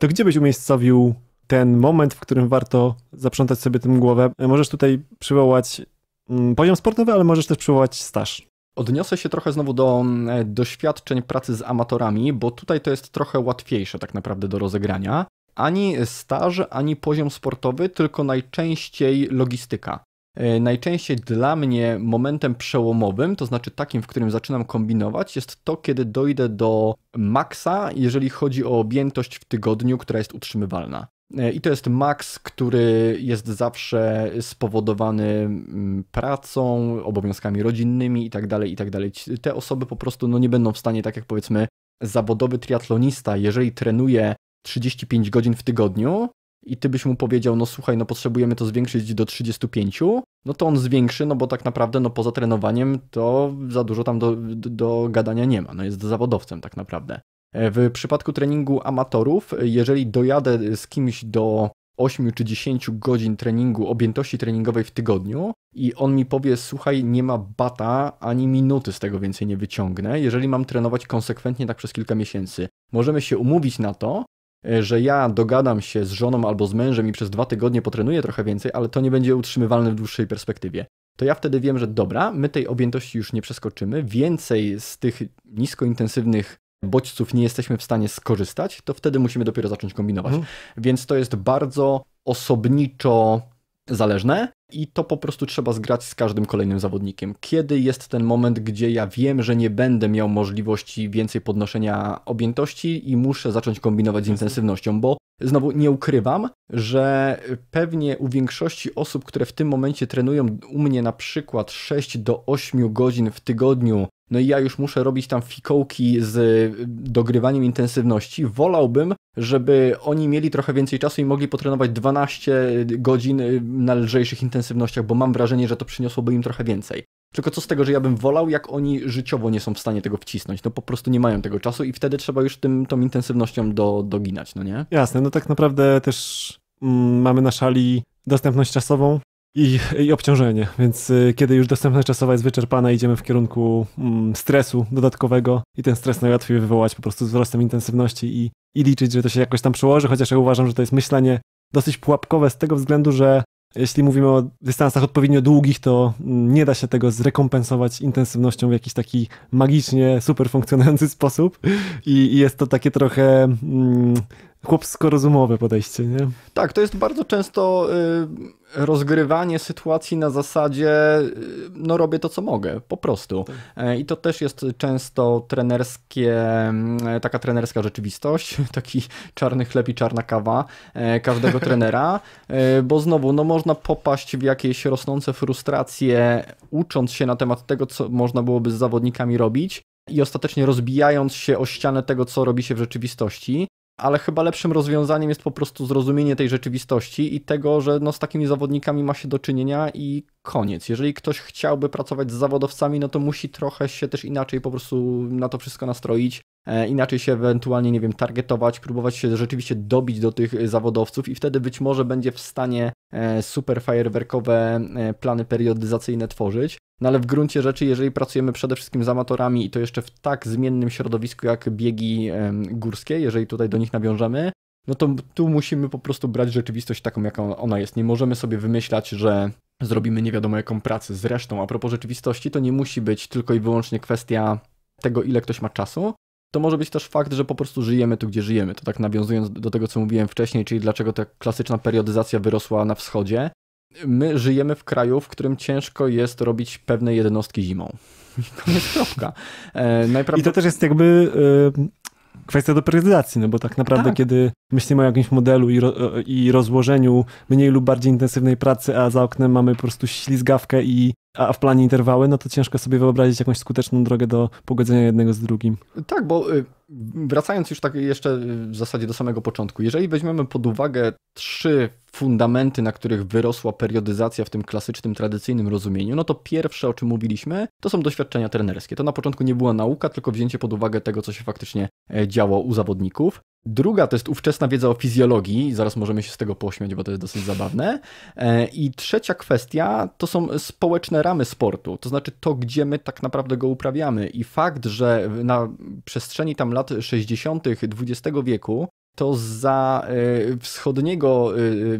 Speaker 3: To gdzie byś umiejscowił ten moment, w którym warto zaprzątać sobie tym głowę? Możesz tutaj przywołać mm, poziom sportowy, ale możesz też przywołać staż. Odniosę
Speaker 1: się trochę znowu do mm, e, doświadczeń pracy z amatorami, bo tutaj to jest trochę łatwiejsze tak naprawdę do rozegrania. Ani staż, ani poziom sportowy, tylko najczęściej logistyka. E, najczęściej dla mnie momentem przełomowym, to znaczy takim, w którym zaczynam kombinować, jest to, kiedy dojdę do maksa, jeżeli chodzi o objętość w tygodniu, która jest utrzymywalna. E, I to jest maks, który jest zawsze spowodowany mm, pracą, obowiązkami rodzinnymi itd. Tak itd. Tak te osoby po prostu no, nie będą w stanie, tak jak powiedzmy zawodowy triatlonista, jeżeli trenuje 35 godzin w tygodniu i ty byś mu powiedział, no słuchaj, no potrzebujemy to zwiększyć do 35, no to on zwiększy, no bo tak naprawdę no poza trenowaniem to za dużo tam do, do, do gadania nie ma, no jest zawodowcem tak naprawdę. E, w przypadku treningu amatorów, jeżeli dojadę z kimś do 8 czy 10 godzin treningu, objętości treningowej w tygodniu i on mi powie, słuchaj, nie ma bata, ani minuty z tego więcej nie wyciągnę, jeżeli mam trenować konsekwentnie tak przez kilka miesięcy. Możemy się umówić na to, E, że ja dogadam się z żoną albo z mężem i przez dwa tygodnie potrenuję trochę więcej, ale to nie będzie utrzymywalne w dłuższej perspektywie. To ja wtedy wiem, że dobra, my tej objętości już nie przeskoczymy, więcej z tych niskointensywnych bodźców nie jesteśmy w stanie skorzystać, to wtedy musimy dopiero zacząć kombinować. Mhm. Więc to jest bardzo osobniczo zależne i to po prostu trzeba zgrać z każdym kolejnym zawodnikiem. Kiedy jest ten moment, gdzie ja wiem, że nie będę miał możliwości więcej podnoszenia objętości i muszę zacząć kombinować z intensywnością, bo znowu nie ukrywam, że pewnie u większości osób, które w tym momencie trenują u mnie na przykład 6 do 8 godzin w tygodniu no i ja już muszę robić tam fikołki z y, dogrywaniem intensywności. Wolałbym, żeby oni mieli trochę więcej czasu i mogli potrenować 12 godzin y, na lżejszych intensywnościach, bo mam wrażenie, że to przyniosłoby im trochę więcej. Tylko co z tego, że ja bym wolał, jak oni życiowo nie są w stanie tego wcisnąć. No po prostu nie mają tego czasu i wtedy trzeba już tym, tą intensywnością do, doginać, no nie?
Speaker 3: Jasne, no tak naprawdę też mm, mamy na szali dostępność czasową, i, i obciążenie. Więc y, kiedy już dostępność czasowa jest wyczerpana, idziemy w kierunku mm, stresu dodatkowego i ten stres najłatwiej wywołać po prostu wzrostem intensywności i, i liczyć, że to się jakoś tam przełoży, chociaż ja uważam, że to jest myślenie dosyć pułapkowe z tego względu, że jeśli mówimy o dystansach odpowiednio długich, to mm, nie da się tego zrekompensować intensywnością w jakiś taki magicznie super funkcjonujący sposób. I, jest to takie trochę mm, chłopsko-rozumowe podejście, nie?
Speaker 1: Tak, to jest bardzo często y, rozgrywanie sytuacji na zasadzie y, no robię to, co mogę, po prostu. Tak. E, I to też jest często trenerskie, mm, taka trenerska rzeczywistość, taki czarny chleb i czarna kawa e, każdego trenera, e, bo znowu, no można popaść w jakieś rosnące frustracje, ucząc się na temat tego, co można byłoby z zawodnikami robić, i ostatecznie rozbijając się o ścianę tego, co robi się w rzeczywistości ale chyba lepszym rozwiązaniem jest po prostu zrozumienie tej rzeczywistości i tego, że no z takimi zawodnikami ma się do czynienia i koniec. Jeżeli ktoś chciałby pracować z zawodowcami, no to musi trochę się też inaczej po prostu na to wszystko nastroić, E, inaczej się ewentualnie, nie wiem, targetować, próbować się rzeczywiście dobić do tych e, zawodowców i wtedy być może będzie w stanie e, super fajerwerkowe plany periodyzacyjne tworzyć. No ale w gruncie rzeczy, jeżeli pracujemy przede wszystkim z amatorami i to jeszcze w tak zmiennym środowisku jak biegi górskie, jeżeli tutaj do nich nawiążemy, no to tu musimy po prostu brać rzeczywistość taką, jaką ona jest. Nie możemy sobie wymyślać, że zrobimy nie wiadomo jaką pracę. Zresztą, a propos rzeczywistości, to nie musi być tylko i wyłącznie kwestia tego, ile ktoś ma czasu, to może być też fakt, że po prostu żyjemy tu, gdzie żyjemy. To tak nawiązując do tego, co mówiłem wcześniej, czyli dlaczego ta klasyczna periodyzacja wyrosła na wschodzie. My żyjemy w kraju, w którym ciężko jest robić pewne jednostki zimą. Koniec kropka.
Speaker 3: E, najprawdopod... I to e, też jest jakby e, kwestia do precyzacji, no bo tak naprawdę, tak. kiedy myślimy o jakimś modelu i, ro, i rozłożeniu mniej lub bardziej intensywnej pracy, a za oknem mamy po prostu ślizgawkę i a w planie interwały, no to ciężko sobie wyobrazić jakąś skuteczną drogę do pogodzenia jednego z drugim.
Speaker 1: Tak, bo y, wracając już tak jeszcze w zasadzie do samego początku, jeżeli weźmiemy pod uwagę trzy fundamenty, na których wyrosła periodyzacja w tym klasycznym, tradycyjnym rozumieniu, no to pierwsze, o czym mówiliśmy, to są doświadczenia trenerskie. To na początku nie była nauka, tylko wzięcie pod uwagę tego, co się faktycznie e, działo u zawodników. Druga to jest ówczesna wiedza o fizjologii, zaraz możemy się z tego pośmiać, bo to jest dosyć zabawne. E, I trzecia kwestia to są społeczne ramy sportu, to znaczy to, gdzie my tak naprawdę go uprawiamy. I fakt, że na przestrzeni tam lat 60. XX wieku to za y, wschodniego y, y,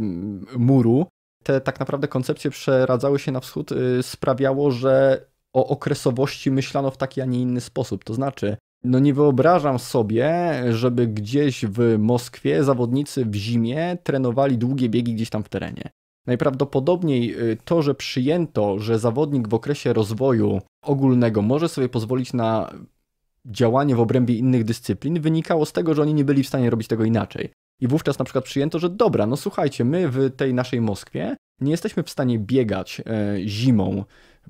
Speaker 1: muru te tak naprawdę koncepcje przeradzały się na wschód, sprawiało, że o okresowości myślano w taki, a nie inny sposób. To znaczy, no nie wyobrażam sobie, żeby gdzieś w Moskwie zawodnicy w zimie trenowali długie biegi gdzieś tam w terenie. Najprawdopodobniej to, że przyjęto, że zawodnik w okresie rozwoju ogólnego może sobie pozwolić na działanie w obrębie innych dyscyplin wynikało z tego, że oni nie byli w stanie robić tego inaczej. I wówczas na przykład przyjęto, że dobra, no słuchajcie, my w tej naszej Moskwie nie jesteśmy w stanie biegać e, zimą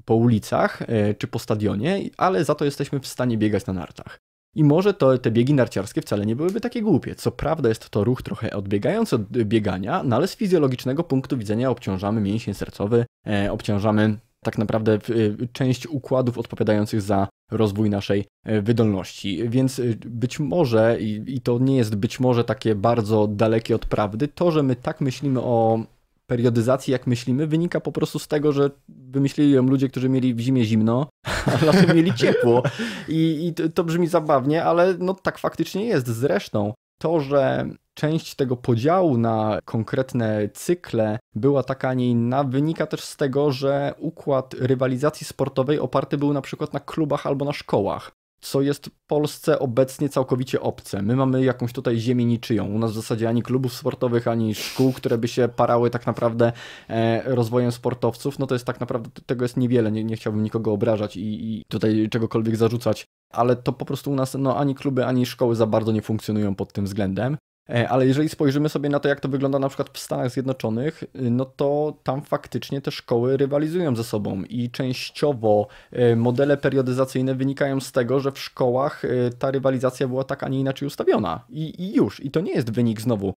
Speaker 1: po ulicach e, czy po stadionie, ale za to jesteśmy w stanie biegać na nartach. I może to, te biegi narciarskie wcale nie byłyby takie głupie. Co prawda jest to ruch trochę odbiegający od e, biegania, no ale z fizjologicznego punktu widzenia obciążamy mięsień sercowy, obciążamy tak naprawdę część układów odpowiadających za rozwój naszej e, wydolności. Więc e, być może, i to nie jest być może takie bardzo dalekie od prawdy, to, że my tak myślimy o periodyzacji, jak myślimy, wynika po prostu z tego, że wymyślili ją ludzie, którzy mieli w zimie zimno, a latem mieli ciepło. I, i to, to, brzmi zabawnie, ale no tak faktycznie jest. Zresztą to, że część tego podziału na konkretne cykle była taka, a nie inna, wynika też z tego, że układ rywalizacji sportowej oparty był na przykład na klubach albo na szkołach. Co jest Polsce obecnie całkowicie obce. My mamy jakąś tutaj ziemię niczyją. U nas w zasadzie ani klubów sportowych, ani szkół, które by się parały tak naprawdę e, rozwojem sportowców. No to jest tak naprawdę, tego jest niewiele. Nie, nie chciałbym nikogo obrażać i, i tutaj czegokolwiek zarzucać ale to po prostu u nas no, ani kluby, ani szkoły za bardzo nie funkcjonują pod tym względem. E, ale jeżeli spojrzymy sobie na to, jak to wygląda na przykład w Stanach Zjednoczonych, y, no to tam faktycznie te szkoły rywalizują ze sobą i częściowo e, modele periodyzacyjne wynikają z tego, że w szkołach e, ta rywalizacja była tak, a nie inaczej ustawiona. I, i już. I to nie jest wynik znowu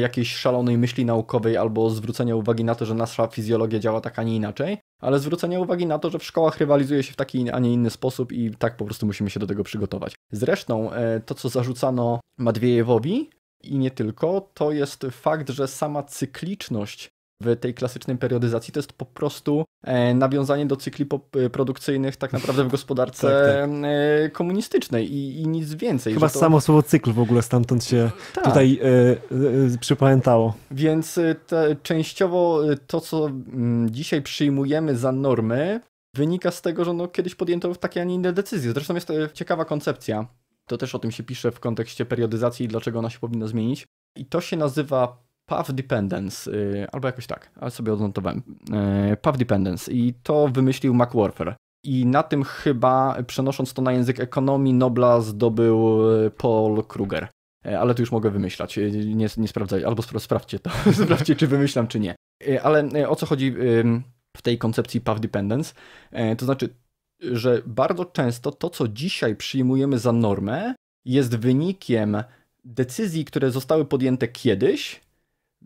Speaker 1: jakiejś szalonej myśli naukowej albo zwrócenia uwagi na to, że nasza fizjologia działa tak, a nie inaczej, ale zwrócenia uwagi na to, że w szkołach rywalizuje się w taki, a nie inny sposób i tak po prostu musimy się do tego przygotować. Zresztą e, to, co zarzucano Madwiejewowi i nie tylko, to jest fakt, że sama cykliczność w tej klasycznej periodyzacji, to jest po prostu e, nawiązanie do cykli e, produkcyjnych tak naprawdę w gospodarce tak, tak. E, komunistycznej i, i, nic więcej. Chyba to... samo
Speaker 3: słowo cykl w ogóle stamtąd się tak. tutaj y, y, przypamiętało.
Speaker 1: Więc te, częściowo to, co mm, dzisiaj przyjmujemy za normy, wynika z tego, że no, kiedyś podjęto takie, a nie inne decyzje. Zresztą jest to ciekawa koncepcja. To też o tym się pisze w kontekście periodyzacji i dlaczego ona się powinna zmienić. I to się nazywa Path Dependence, y, albo jakoś tak, ale sobie odnotowałem. Y, Path Dependence i to wymyślił Mac Warfare. I na tym chyba, przenosząc to na język ekonomii, Nobla zdobył y, Paul Kruger. Ale tu już mogę wymyślać, nie, nie sprawdzaj, albo spra sprawdźcie to, sprawdźcie czy wymyślam, czy nie. Ale o co chodzi w tej koncepcji Path Dependence? To znaczy, że bardzo często to, co dzisiaj przyjmujemy za normę, jest wynikiem decyzji, które zostały podjęte kiedyś,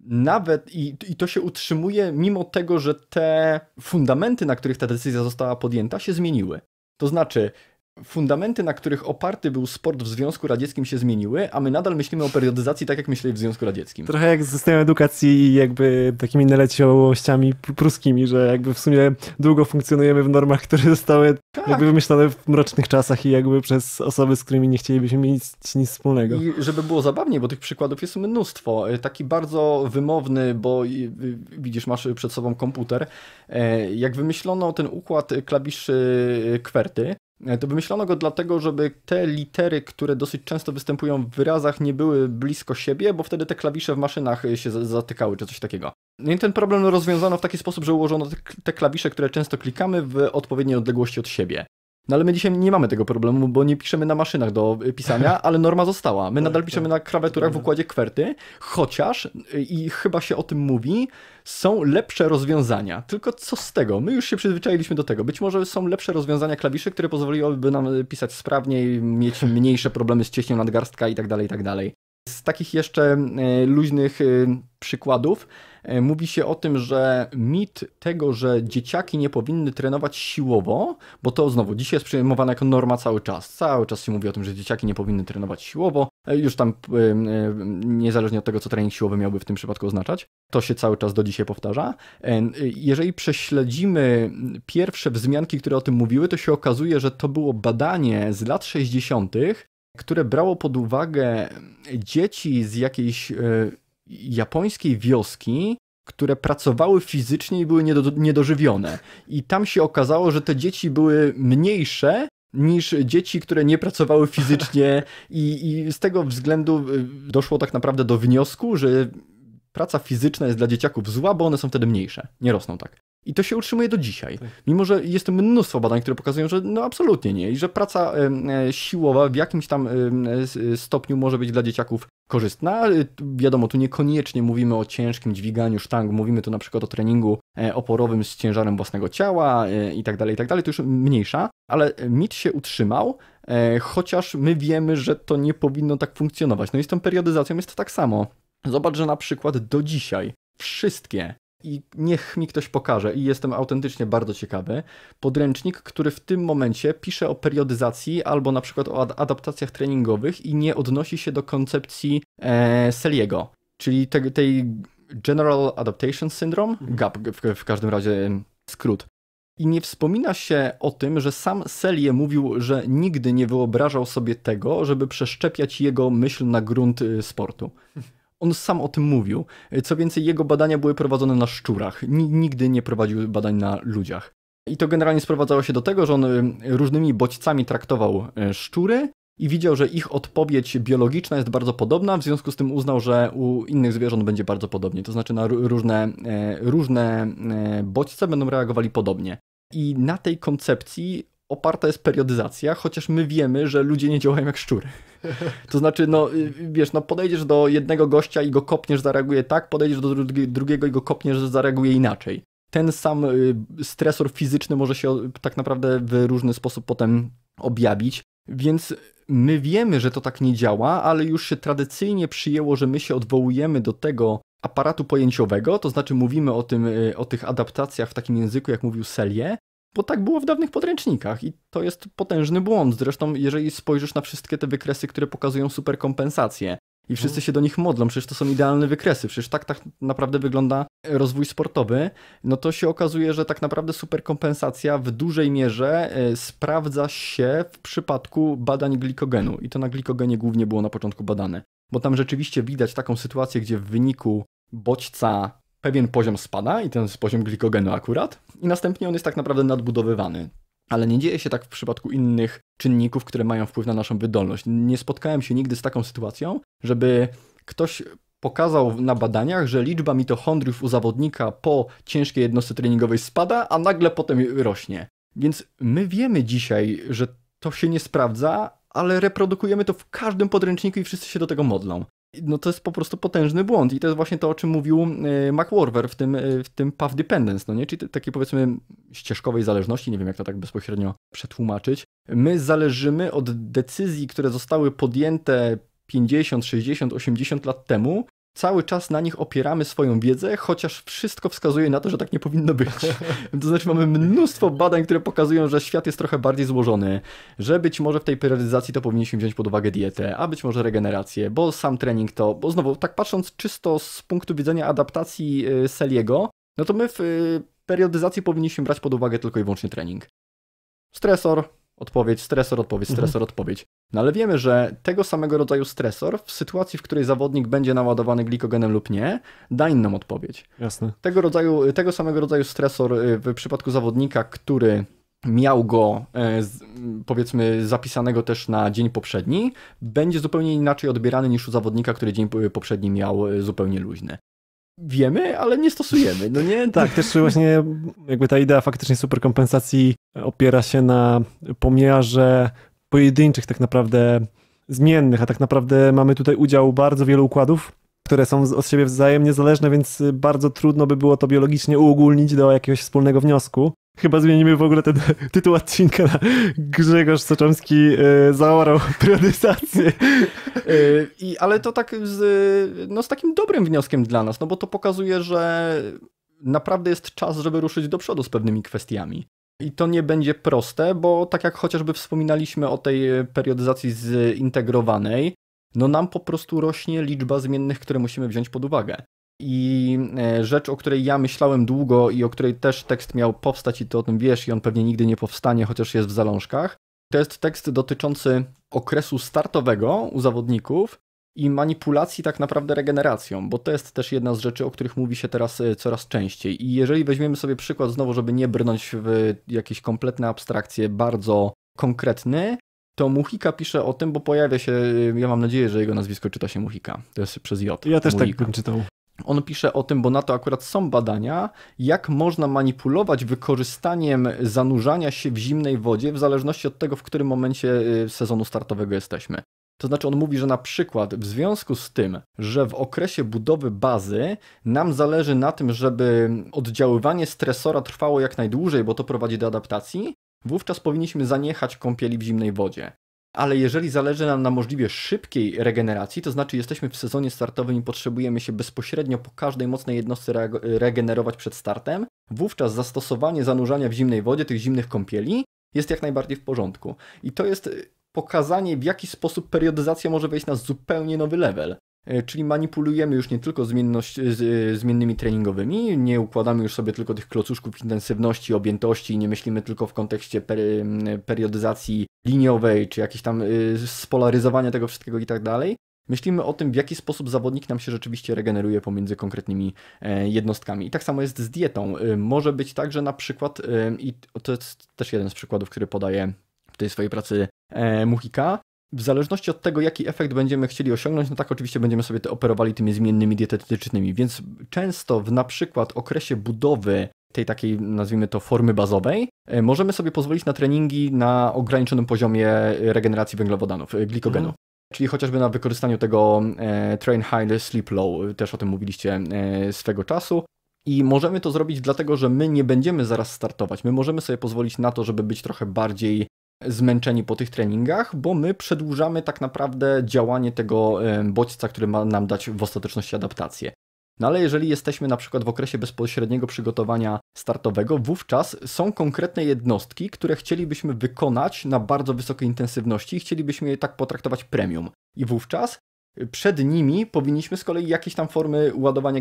Speaker 1: nawet i, i to się utrzymuje, mimo tego, że te fundamenty, na których ta decyzja została podjęta, się zmieniły. To znaczy, fundamenty, na których oparty był sport w Związku Radzieckim się zmieniły, a my nadal myślimy o periodyzacji tak, jak myśleli w Związku Radzieckim. Trochę
Speaker 3: jak z systemem edukacji i jakby takimi naleciałościami pruskimi, że jakby w sumie długo funkcjonujemy w normach, które zostały tak. jakby wymyślone w mrocznych czasach i jakby przez osoby, z którymi nie chcielibyśmy mieć nic wspólnego.
Speaker 1: I żeby było zabawniej, bo tych przykładów jest mnóstwo. E, taki bardzo wymowny, bo widzisz, masz przed sobą komputer, e, jak wymyślono ten układ klawiszy e, kwerty, E, to wymyślono go dlatego, żeby te litery, które dosyć często występują w wyrazach, nie były blisko siebie, bo wtedy te klawisze w maszynach e, się zatykały, czy coś takiego. No I ten problem rozwiązano w taki sposób, że ułożono te klawisze, które często klikamy, w odpowiedniej odległości od siebie. No ale my dzisiaj nie mamy tego problemu, bo nie piszemy na maszynach do e, pisania, ale norma została. My tak, nadal piszemy tak. na klawiaturach w układzie kwerty, chociaż, i chyba się o tym mówi, są lepsze rozwiązania. Tylko co z tego? My już się przyzwyczailiśmy do tego. Być może są lepsze rozwiązania klawiszy, które pozwoliłyby nam pisać sprawniej, mieć mniejsze problemy z ciśnieniem nadgarstka i tak dalej, i tak dalej. Z takich jeszcze e, luźnych e, przykładów e, mówi się o tym, że mit tego, że dzieciaki nie powinny trenować siłowo, bo to znowu dzisiaj jest przyjmowane jako norma cały czas. Cały czas się mówi o tym, że dzieciaki nie powinny trenować siłowo. Już tam niezależnie od tego, co trening siłowy miałby w tym przypadku oznaczać, to się cały czas do dzisiaj powtarza. Jeżeli prześledzimy pierwsze wzmianki, które o tym mówiły, to się okazuje, że to było badanie z lat 60 które brało pod uwagę dzieci z jakiejś e, japońskiej wioski, które pracowały fizycznie i były niedo, niedożywione. I tam się okazało, że te dzieci były mniejsze niż dzieci, które nie pracowały fizycznie i, i z tego względu e, doszło tak naprawdę do wniosku, że praca fizyczna jest dla dzieciaków zła, bo one są wtedy mniejsze, nie rosną tak. I to się utrzymuje do dzisiaj. Tak. Mimo, że jest mnóstwo badań, które pokazują, że no absolutnie nie i że praca e, siłowa w jakimś tam e, e, stopniu może być dla dzieciaków korzystna. Wiadomo, tu niekoniecznie mówimy o ciężkim dźwiganiu sztang, mówimy tu na przykład o treningu oporowym z ciężarem własnego ciała i tak dalej, i tak dalej. To już mniejsza, ale mit się utrzymał, chociaż my wiemy, że to nie powinno tak funkcjonować. No i z tą periodyzacją jest to tak samo. Zobacz, że na przykład do dzisiaj wszystkie i niech mi ktoś pokaże i jestem autentycznie bardzo ciekawy. Podręcznik, który w tym momencie pisze o periodyzacji albo na przykład o adaptacjach treningowych i nie odnosi się do koncepcji e, Seliego, czyli te, tej General Adaptation Syndrome, mhm. GAP w, w każdym razie skrót. I nie wspomina się o tym, że sam Selie mówił, że nigdy nie wyobrażał sobie tego, żeby przeszczepiać jego myśl na grunt y, sportu. on sam o tym mówił. Co więcej, jego badania były prowadzone na szczurach. nigdy nie prowadził badań na ludziach. I to generalnie sprowadzało się do tego, że on y, różnymi bodźcami traktował y, szczury i widział, że ich odpowiedź biologiczna jest bardzo podobna, w związku z tym uznał, że u innych zwierząt będzie bardzo podobnie. To znaczy na różne, e, różne e, bodźce będą reagowali podobnie. I na tej koncepcji oparta jest periodyzacja, chociaż my wiemy, że ludzie nie działają jak szczury. To znaczy, no y, wiesz, no podejdziesz do jednego gościa i go kopniesz, zareaguje tak, podejdziesz do drugi, drugiego i go kopniesz, zareaguje inaczej. Ten sam y, stresor fizyczny może się tak naprawdę w różny sposób potem objawić, więc my wiemy, że to tak nie działa, ale już się tradycyjnie przyjęło, że my się odwołujemy do tego aparatu pojęciowego, to znaczy mówimy o, tym, y, o tych adaptacjach w takim języku, jak mówił Selye, bo tak było w dawnych podręcznikach i to jest potężny błąd. Zresztą, jeżeli spojrzysz na wszystkie te wykresy, które pokazują superkompensację i wszyscy mhm. się do nich modlą, przecież to są idealne wykresy, przecież tak, tak naprawdę wygląda rozwój sportowy, no to się okazuje, że tak naprawdę superkompensacja w dużej mierze e, sprawdza się w przypadku badań glikogenu i to na glikogenie głównie było na początku badane. Bo tam rzeczywiście widać taką sytuację, gdzie w wyniku bodźca pewien poziom spada i ten jest poziom glikogenu akurat i następnie on jest tak naprawdę nadbudowywany. Ale nie dzieje się tak w przypadku innych czynników, które mają wpływ na naszą wydolność. Nie spotkałem się nigdy z taką sytuacją, żeby ktoś pokazał na badaniach, że liczba mitochondriów u zawodnika po ciężkiej jednostce treningowej spada, a nagle potem rośnie. Więc my wiemy dzisiaj, że to się nie sprawdza, ale reprodukujemy to w każdym podręczniku i wszyscy się do tego modlą no to jest po prostu potężny błąd i to jest właśnie to, o czym mówił e, McWarver w tym, e, w tym path dependence, no nie? Czyli takiej powiedzmy ścieżkowej zależności, nie wiem jak to tak bezpośrednio przetłumaczyć. My zależymy od decyzji, które zostały podjęte 50, 60, 80 lat temu cały czas na nich opieramy swoją wiedzę, chociaż wszystko wskazuje na to, że tak nie powinno być. to znaczy mamy mnóstwo badań, które pokazują, że świat jest trochę bardziej złożony, że być może w tej periodyzacji to powinniśmy wziąć pod uwagę dietę, a być może regenerację, bo sam trening to, bo znowu tak patrząc czysto z punktu widzenia adaptacji y, Seliego, no to my w y, periodyzacji powinniśmy brać pod uwagę tylko i wyłącznie trening. Stresor, Odpowiedź, stresor, odpowiedź, mhm. stresor, mhm. odpowiedź. No ale wiemy, że tego samego rodzaju stresor w sytuacji, w której zawodnik będzie naładowany glikogenem lub nie, da inną odpowiedź. Jasne. Tego, rodzaju, tego samego rodzaju stresor y, w przypadku zawodnika, który miał go e, powiedzmy zapisanego też na dzień poprzedni, będzie zupełnie inaczej odbierany niż u zawodnika, który dzień y, poprzedni miał y, zupełnie luźny
Speaker 3: wiemy, ale nie stosujemy, no nie? Tak, też właśnie jakby ta idea faktycznie superkompensacji opiera się na pomiarze pojedynczych tak naprawdę zmiennych, a tak naprawdę mamy tutaj udział bardzo wielu układów, które są od siebie wzajemnie zależne, więc bardzo trudno by było to biologicznie uogólnić do jakiegoś wspólnego wniosku. Chyba zmienimy w ogóle ten tytuł odcinka na Grzegorz Soczomski e, zaorał periodyzację. E, i, ale to tak z,
Speaker 1: e, no, z takim dobrym wnioskiem dla nas, no bo to pokazuje, że naprawdę jest czas, żeby ruszyć do przodu z pewnymi kwestiami. I to nie będzie proste, bo tak jak chociażby wspominaliśmy o tej periodyzacji zintegrowanej, no nam po prostu rośnie liczba zmiennych, które musimy wziąć pod uwagę. I e, rzecz, o której ja myślałem długo i o której też tekst miał powstać, i ty o tym wiesz, i on pewnie nigdy nie powstanie, chociaż jest w zalążkach, to jest tekst dotyczący okresu startowego u zawodników i manipulacji tak naprawdę regeneracją, bo to jest też jedna z rzeczy, o których mówi się teraz e, coraz częściej. I jeżeli weźmiemy sobie przykład znowu, żeby nie brnąć w jakieś kompletne abstrakcje, bardzo konkretny, to Muchika pisze o tym, bo pojawia się, e, ja mam nadzieję, że jego nazwisko czyta się Muchika, to jest przez J. Ja też Muhika. tak bym czytał. On pisze o tym, bo na to akurat są badania, jak można manipulować wykorzystaniem zanurzania się w zimnej wodzie, w zależności od tego, w którym momencie y, sezonu startowego jesteśmy. To znaczy, on mówi, że na przykład w związku z tym, że w okresie budowy bazy nam zależy na tym, żeby oddziaływanie stresora trwało jak najdłużej, bo to prowadzi do adaptacji, wówczas powinniśmy zaniechać kąpieli w zimnej wodzie ale jeżeli zależy nam na możliwie szybkiej regeneracji, to znaczy jesteśmy w sezonie startowym i potrzebujemy się bezpośrednio po każdej mocnej jednostce re regenerować przed startem, wówczas zastosowanie zanurzania w zimnej wodzie tych zimnych kąpieli jest jak najbardziej w porządku. I to jest y, pokazanie, w jaki sposób periodyzacja może wejść na zupełnie nowy level. E, czyli manipulujemy już nie tylko zmienność, e, z, e, zmiennymi treningowymi, nie układamy już sobie tylko tych klocuszków intensywności, objętości, nie myślimy tylko w kontekście periodyzacji liniowej, czy jakichś tam spolaryzowania tego wszystkiego i tak dalej. Myślimy o tym, w jaki sposób zawodnik nam się rzeczywiście regeneruje pomiędzy konkretnymi jednostkami. I tak samo jest z dietą. Może być tak, że na przykład, i to jest też jeden z przykładów, który podaje w tej swojej pracy muhika. W zależności od tego, jaki efekt będziemy chcieli osiągnąć, no tak oczywiście będziemy sobie te operowali tymi zmiennymi dietetycznymi, więc często w na przykład okresie budowy tej takiej, nazwijmy to, formy bazowej, e, możemy sobie pozwolić na treningi na ograniczonym poziomie regeneracji węglowodanów, e, glikogenu. Mhm. Czyli chociażby na wykorzystaniu tego e, train high, sleep low, też o tym mówiliście e, swego czasu. I możemy to zrobić dlatego, że my nie będziemy zaraz startować. My możemy sobie pozwolić na to, żeby być trochę bardziej zmęczeni po tych treningach, bo my przedłużamy tak naprawdę działanie tego bodźca, który ma nam dać w ostateczności adaptację. No ale jeżeli jesteśmy na przykład w okresie bezpośredniego przygotowania startowego, wówczas są konkretne jednostki, które chcielibyśmy wykonać na bardzo wysokiej intensywności i chcielibyśmy je tak potraktować premium. I wówczas y, przed nimi powinniśmy z kolei jakieś tam formy ładowania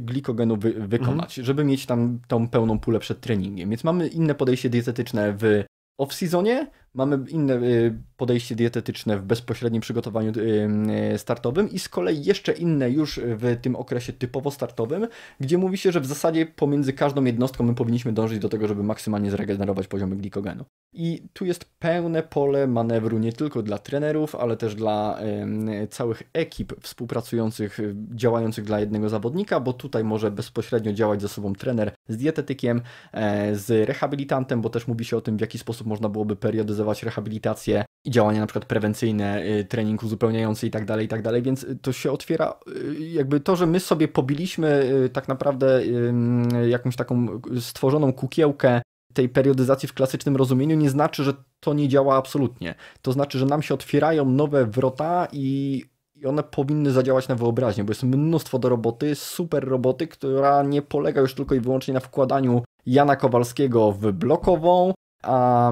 Speaker 1: glikogenu wy wykonać, mhm. żeby mieć tam tą pełną pulę przed treningiem. Więc mamy inne podejście dietetyczne w off-seasonie Mamy inne y, podejście dietetyczne w bezpośrednim przygotowaniu y, y, startowym i z kolei jeszcze inne już w tym okresie typowo startowym, gdzie mówi się, że w zasadzie pomiędzy każdą jednostką my powinniśmy dążyć do tego, żeby maksymalnie zregenerować poziomy glikogenu. I tu jest pełne pole manewru nie tylko dla trenerów, ale też dla całych ekip współpracujących, działających dla jednego zawodnika, bo tutaj może bezpośrednio działać ze sobą trener z dietetykiem, e, z rehabilitantem, bo też mówi się o tym, w jaki sposób można byłoby periodyzować rehabilitację i działania na przykład prewencyjne, y, trening uzupełniający i tak dalej, i tak dalej, więc y, to się otwiera y, jakby to, że my sobie pobiliśmy tak naprawdę jakąś taką stworzoną kukiełkę tej periodyzacji w klasycznym rozumieniu nie znaczy, że to nie działa absolutnie. To znaczy, że nam się otwierają nowe wrota i i one powinny zadziałać na wyobraźnię, bo jest mnóstwo do roboty, super roboty, która nie polega już tylko i wyłącznie na wkładaniu Jana Kowalskiego w blokową, a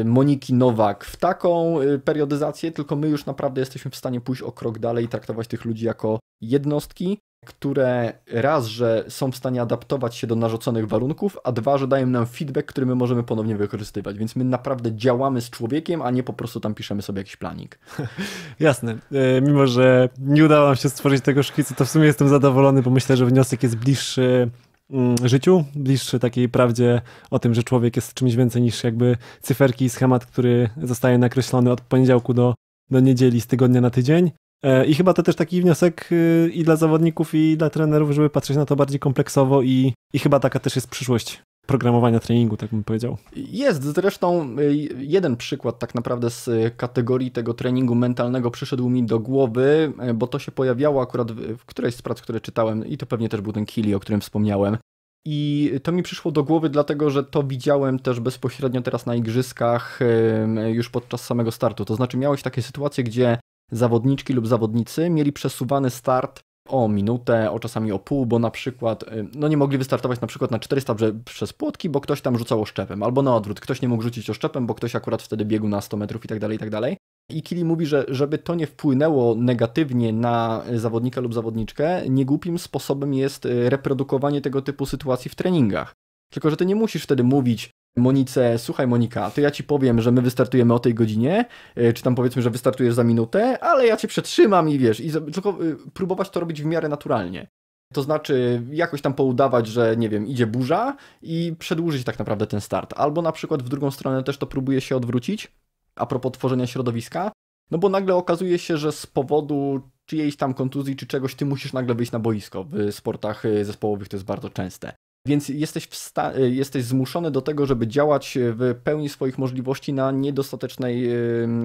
Speaker 1: y, Moniki Nowak w taką y, periodyzację, tylko my już naprawdę jesteśmy w stanie pójść o krok dalej i traktować tych ludzi jako jednostki, które raz, że są w stanie adaptować się do narzuconych warunków, a dwa, że dają nam feedback, który my możemy ponownie wykorzystywać. Więc my naprawdę działamy z człowiekiem, a nie po prostu tam piszemy sobie jakiś planik.
Speaker 3: Jasne. E, mimo, że nie udało nam się stworzyć tego szkicu, to w sumie jestem zadowolony, bo myślę, że wniosek jest bliższy Mm, życiu, bliższy takiej prawdzie o tym, że człowiek jest czymś więcej niż jakby cyferki i schemat, który zostaje nakreślony od poniedziałku do, do niedzieli, z tygodnia na tydzień. E, I chyba to też taki wniosek y, i dla zawodników, i dla trenerów, żeby patrzeć na to bardziej kompleksowo i, i chyba taka też jest przyszłość programowania treningu, tak bym powiedział.
Speaker 1: Jest zresztą y, jeden przykład tak naprawdę z y, kategorii tego treningu mentalnego przyszedł mi do głowy, y, bo to się pojawiało akurat w którejś z prac, które czytałem i to pewnie też był ten Kili, o którym wspomniałem. I to mi przyszło do głowy, dlatego że to widziałem też bezpośrednio teraz na igrzyskach, już podczas samego startu. To znaczy, miałeś takie sytuacje, gdzie zawodniczki lub zawodnicy mieli przesuwany start o minutę, o czasami o pół, bo na przykład y, no nie mogli wystartować na przykład na 400 przez płotki, bo ktoś tam rzucał oszczepem, albo na odwrót, ktoś nie mógł rzucić oszczepem, bo ktoś akurat wtedy biegł na 100 metrów i tak dalej, i tak dalej. I Kili mówi, że żeby to nie wpłynęło negatywnie na zawodnika lub zawodniczkę, niegłupim sposobem jest y, reprodukowanie tego typu sytuacji w treningach. Tylko, że ty nie musisz wtedy mówić, Monice, słuchaj Monika, to ja ci powiem, że my wystartujemy o tej godzinie, e, czy tam powiedzmy, że wystartujesz za minutę, ale ja cię przetrzymam i wiesz, i tylko y, próbować to robić w miarę naturalnie. To znaczy jakoś tam poudawać, że nie wiem, idzie burza i przedłużyć tak naprawdę ten start. Albo na przykład w drugą stronę też to próbuje się odwrócić, a propos tworzenia środowiska, no bo nagle okazuje się, że z powodu czyjejś tam kontuzji czy czegoś, ty musisz nagle wyjść na boisko. W sportach y, zespołowych to jest bardzo częste. Więc jesteś, e, jesteś zmuszony do tego, żeby działać e, w pełni swoich możliwości na niedostatecznej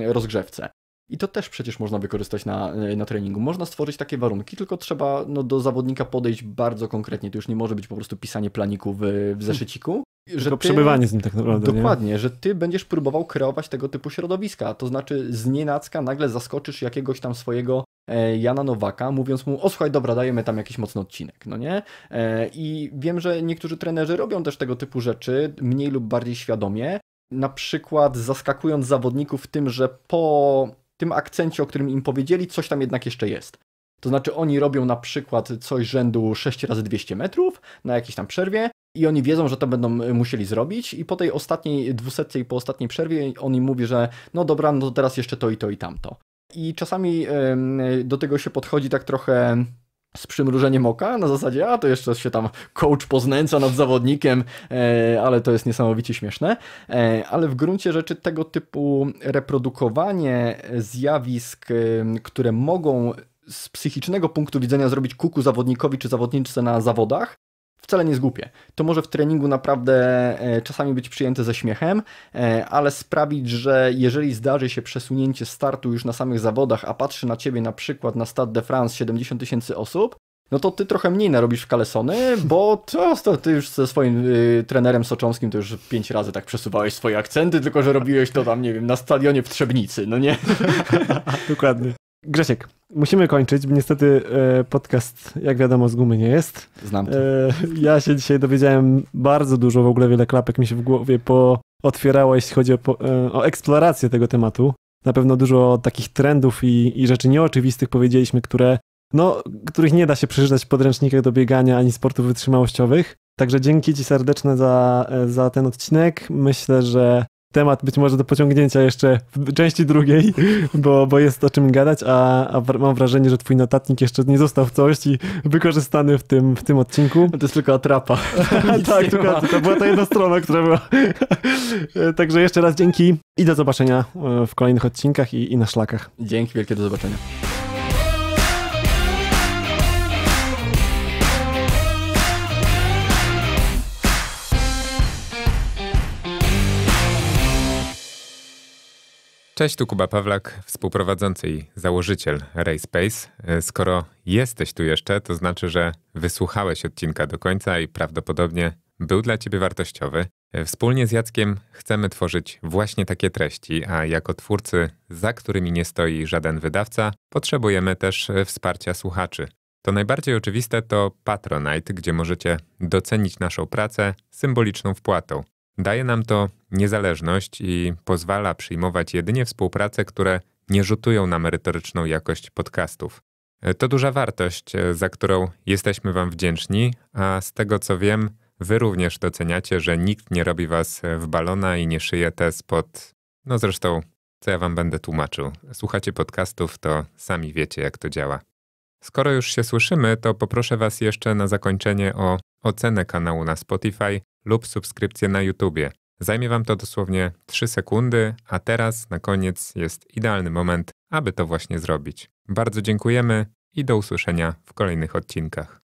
Speaker 1: rozgrzewce. I to też przecież można wykorzystać na, e, na treningu. Można stworzyć takie warunki, tylko trzeba no, do zawodnika podejść bardzo konkretnie. To już nie może być po prostu pisanie planiku w, w zeszyciku. Że tylko ty, przebywanie z nim tak naprawdę. Dokładnie, nie? że ty będziesz próbował kreować tego typu środowiska. To znaczy z nienacka nagle zaskoczysz jakiegoś tam swojego e, Jana Nowaka, mówiąc mu, o słuchaj, dobra, dajemy tam jakiś mocny odcinek, no nie? E, I wiem, że niektórzy trenerzy robią też tego typu rzeczy, mniej lub bardziej świadomie, na przykład zaskakując zawodników tym, że po tym akcencie, o którym im powiedzieli, coś tam jednak jeszcze jest. To znaczy oni robią na przykład coś rzędu 6 razy 200 metrów na jakiejś tam przerwie i oni wiedzą, że to będą e, musieli zrobić i po tej ostatniej dwusetce i po ostatniej przerwie on im mówi, że no dobra, no to teraz jeszcze to i to i tamto. I czasami do tego się podchodzi tak trochę z przymrużeniem oka, na zasadzie, a to jeszcze się tam coach poznęca nad zawodnikiem, e, ale to jest niesamowicie śmieszne. E, ale w gruncie rzeczy tego typu reprodukowanie zjawisk, e, które mogą z psychicznego punktu widzenia zrobić kuku zawodnikowi czy zawodniczce na zawodach, wcale nie zgłupie. To może w treningu naprawdę e, czasami być przyjęte ze śmiechem, e, ale sprawić, że jeżeli zdarzy się przesunięcie startu już na samych zawodach, a patrzy na ciebie na przykład na Stade de France 70 tysięcy osób, no to ty trochę mniej narobisz w kalesony, bo to, ty już ze swoim y, trenerem socząskim to już pięć razy tak przesuwałeś swoje akcenty, tylko że robiłeś to tam, nie wiem, na stadionie w Trzebnicy,
Speaker 3: no nie? Dokładnie. Grzesiek, musimy kończyć. Niestety e, podcast, jak wiadomo, z gumy nie jest. Znam to. E, ja się dzisiaj dowiedziałem bardzo dużo, w ogóle wiele klapek mi się w głowie pootwierało, jeśli chodzi o, e, o eksplorację tego tematu. Na pewno dużo takich trendów i, i rzeczy nieoczywistych powiedzieliśmy, które, no, których nie da się przeczytać w podręcznikach do biegania ani sportów wytrzymałościowych. Także dzięki Ci serdeczne za, za ten odcinek. Myślę, że temat być może do pociągnięcia jeszcze w części drugiej, bo, bo jest o czym gadać, a, a mam wrażenie, że twój notatnik jeszcze nie został w całości wykorzystany w tym, w tym odcinku. To jest tylko atrapa. tak, tylko, to była ta jedna strona, która była. Także jeszcze raz dzięki i do zobaczenia e, w kolejnych odcinkach i, i na szlakach.
Speaker 1: Dzięki wielkie, do zobaczenia.
Speaker 2: Cześć, tu Kuba Pawlak, współprowadzący i założyciel RaySpace. E, skoro jesteś tu jeszcze, to znaczy, że wysłuchałeś odcinka do końca i prawdopodobnie był dla ciebie wartościowy. E, wspólnie z Jackiem chcemy tworzyć właśnie takie treści, a jako twórcy, za którymi nie stoi żaden wydawca, potrzebujemy też e, wsparcia słuchaczy. To najbardziej oczywiste to Patronite, gdzie możecie docenić naszą pracę symboliczną wpłatą. Daje nam to niezależność i pozwala przyjmować jedynie współprace, które nie rzutują na merytoryczną jakość podcastów. E, to duża wartość, e, za którą jesteśmy Wam wdzięczni, a z tego co wiem, Wy również doceniacie, że nikt nie robi Was e, w balona i nie szyje te pod. No zresztą, co ja Wam będę tłumaczył. Słuchacie podcastów, to sami wiecie, jak to działa. Skoro już się słyszymy, to poproszę Was jeszcze na zakończenie o ocenę kanału na Spotify lub subskrypcję na YouTubie. Zajmie Wam to dosłownie 3 sekundy, a teraz na koniec jest idealny moment, aby to właśnie zrobić. Bardzo dziękujemy i do usłyszenia w kolejnych odcinkach.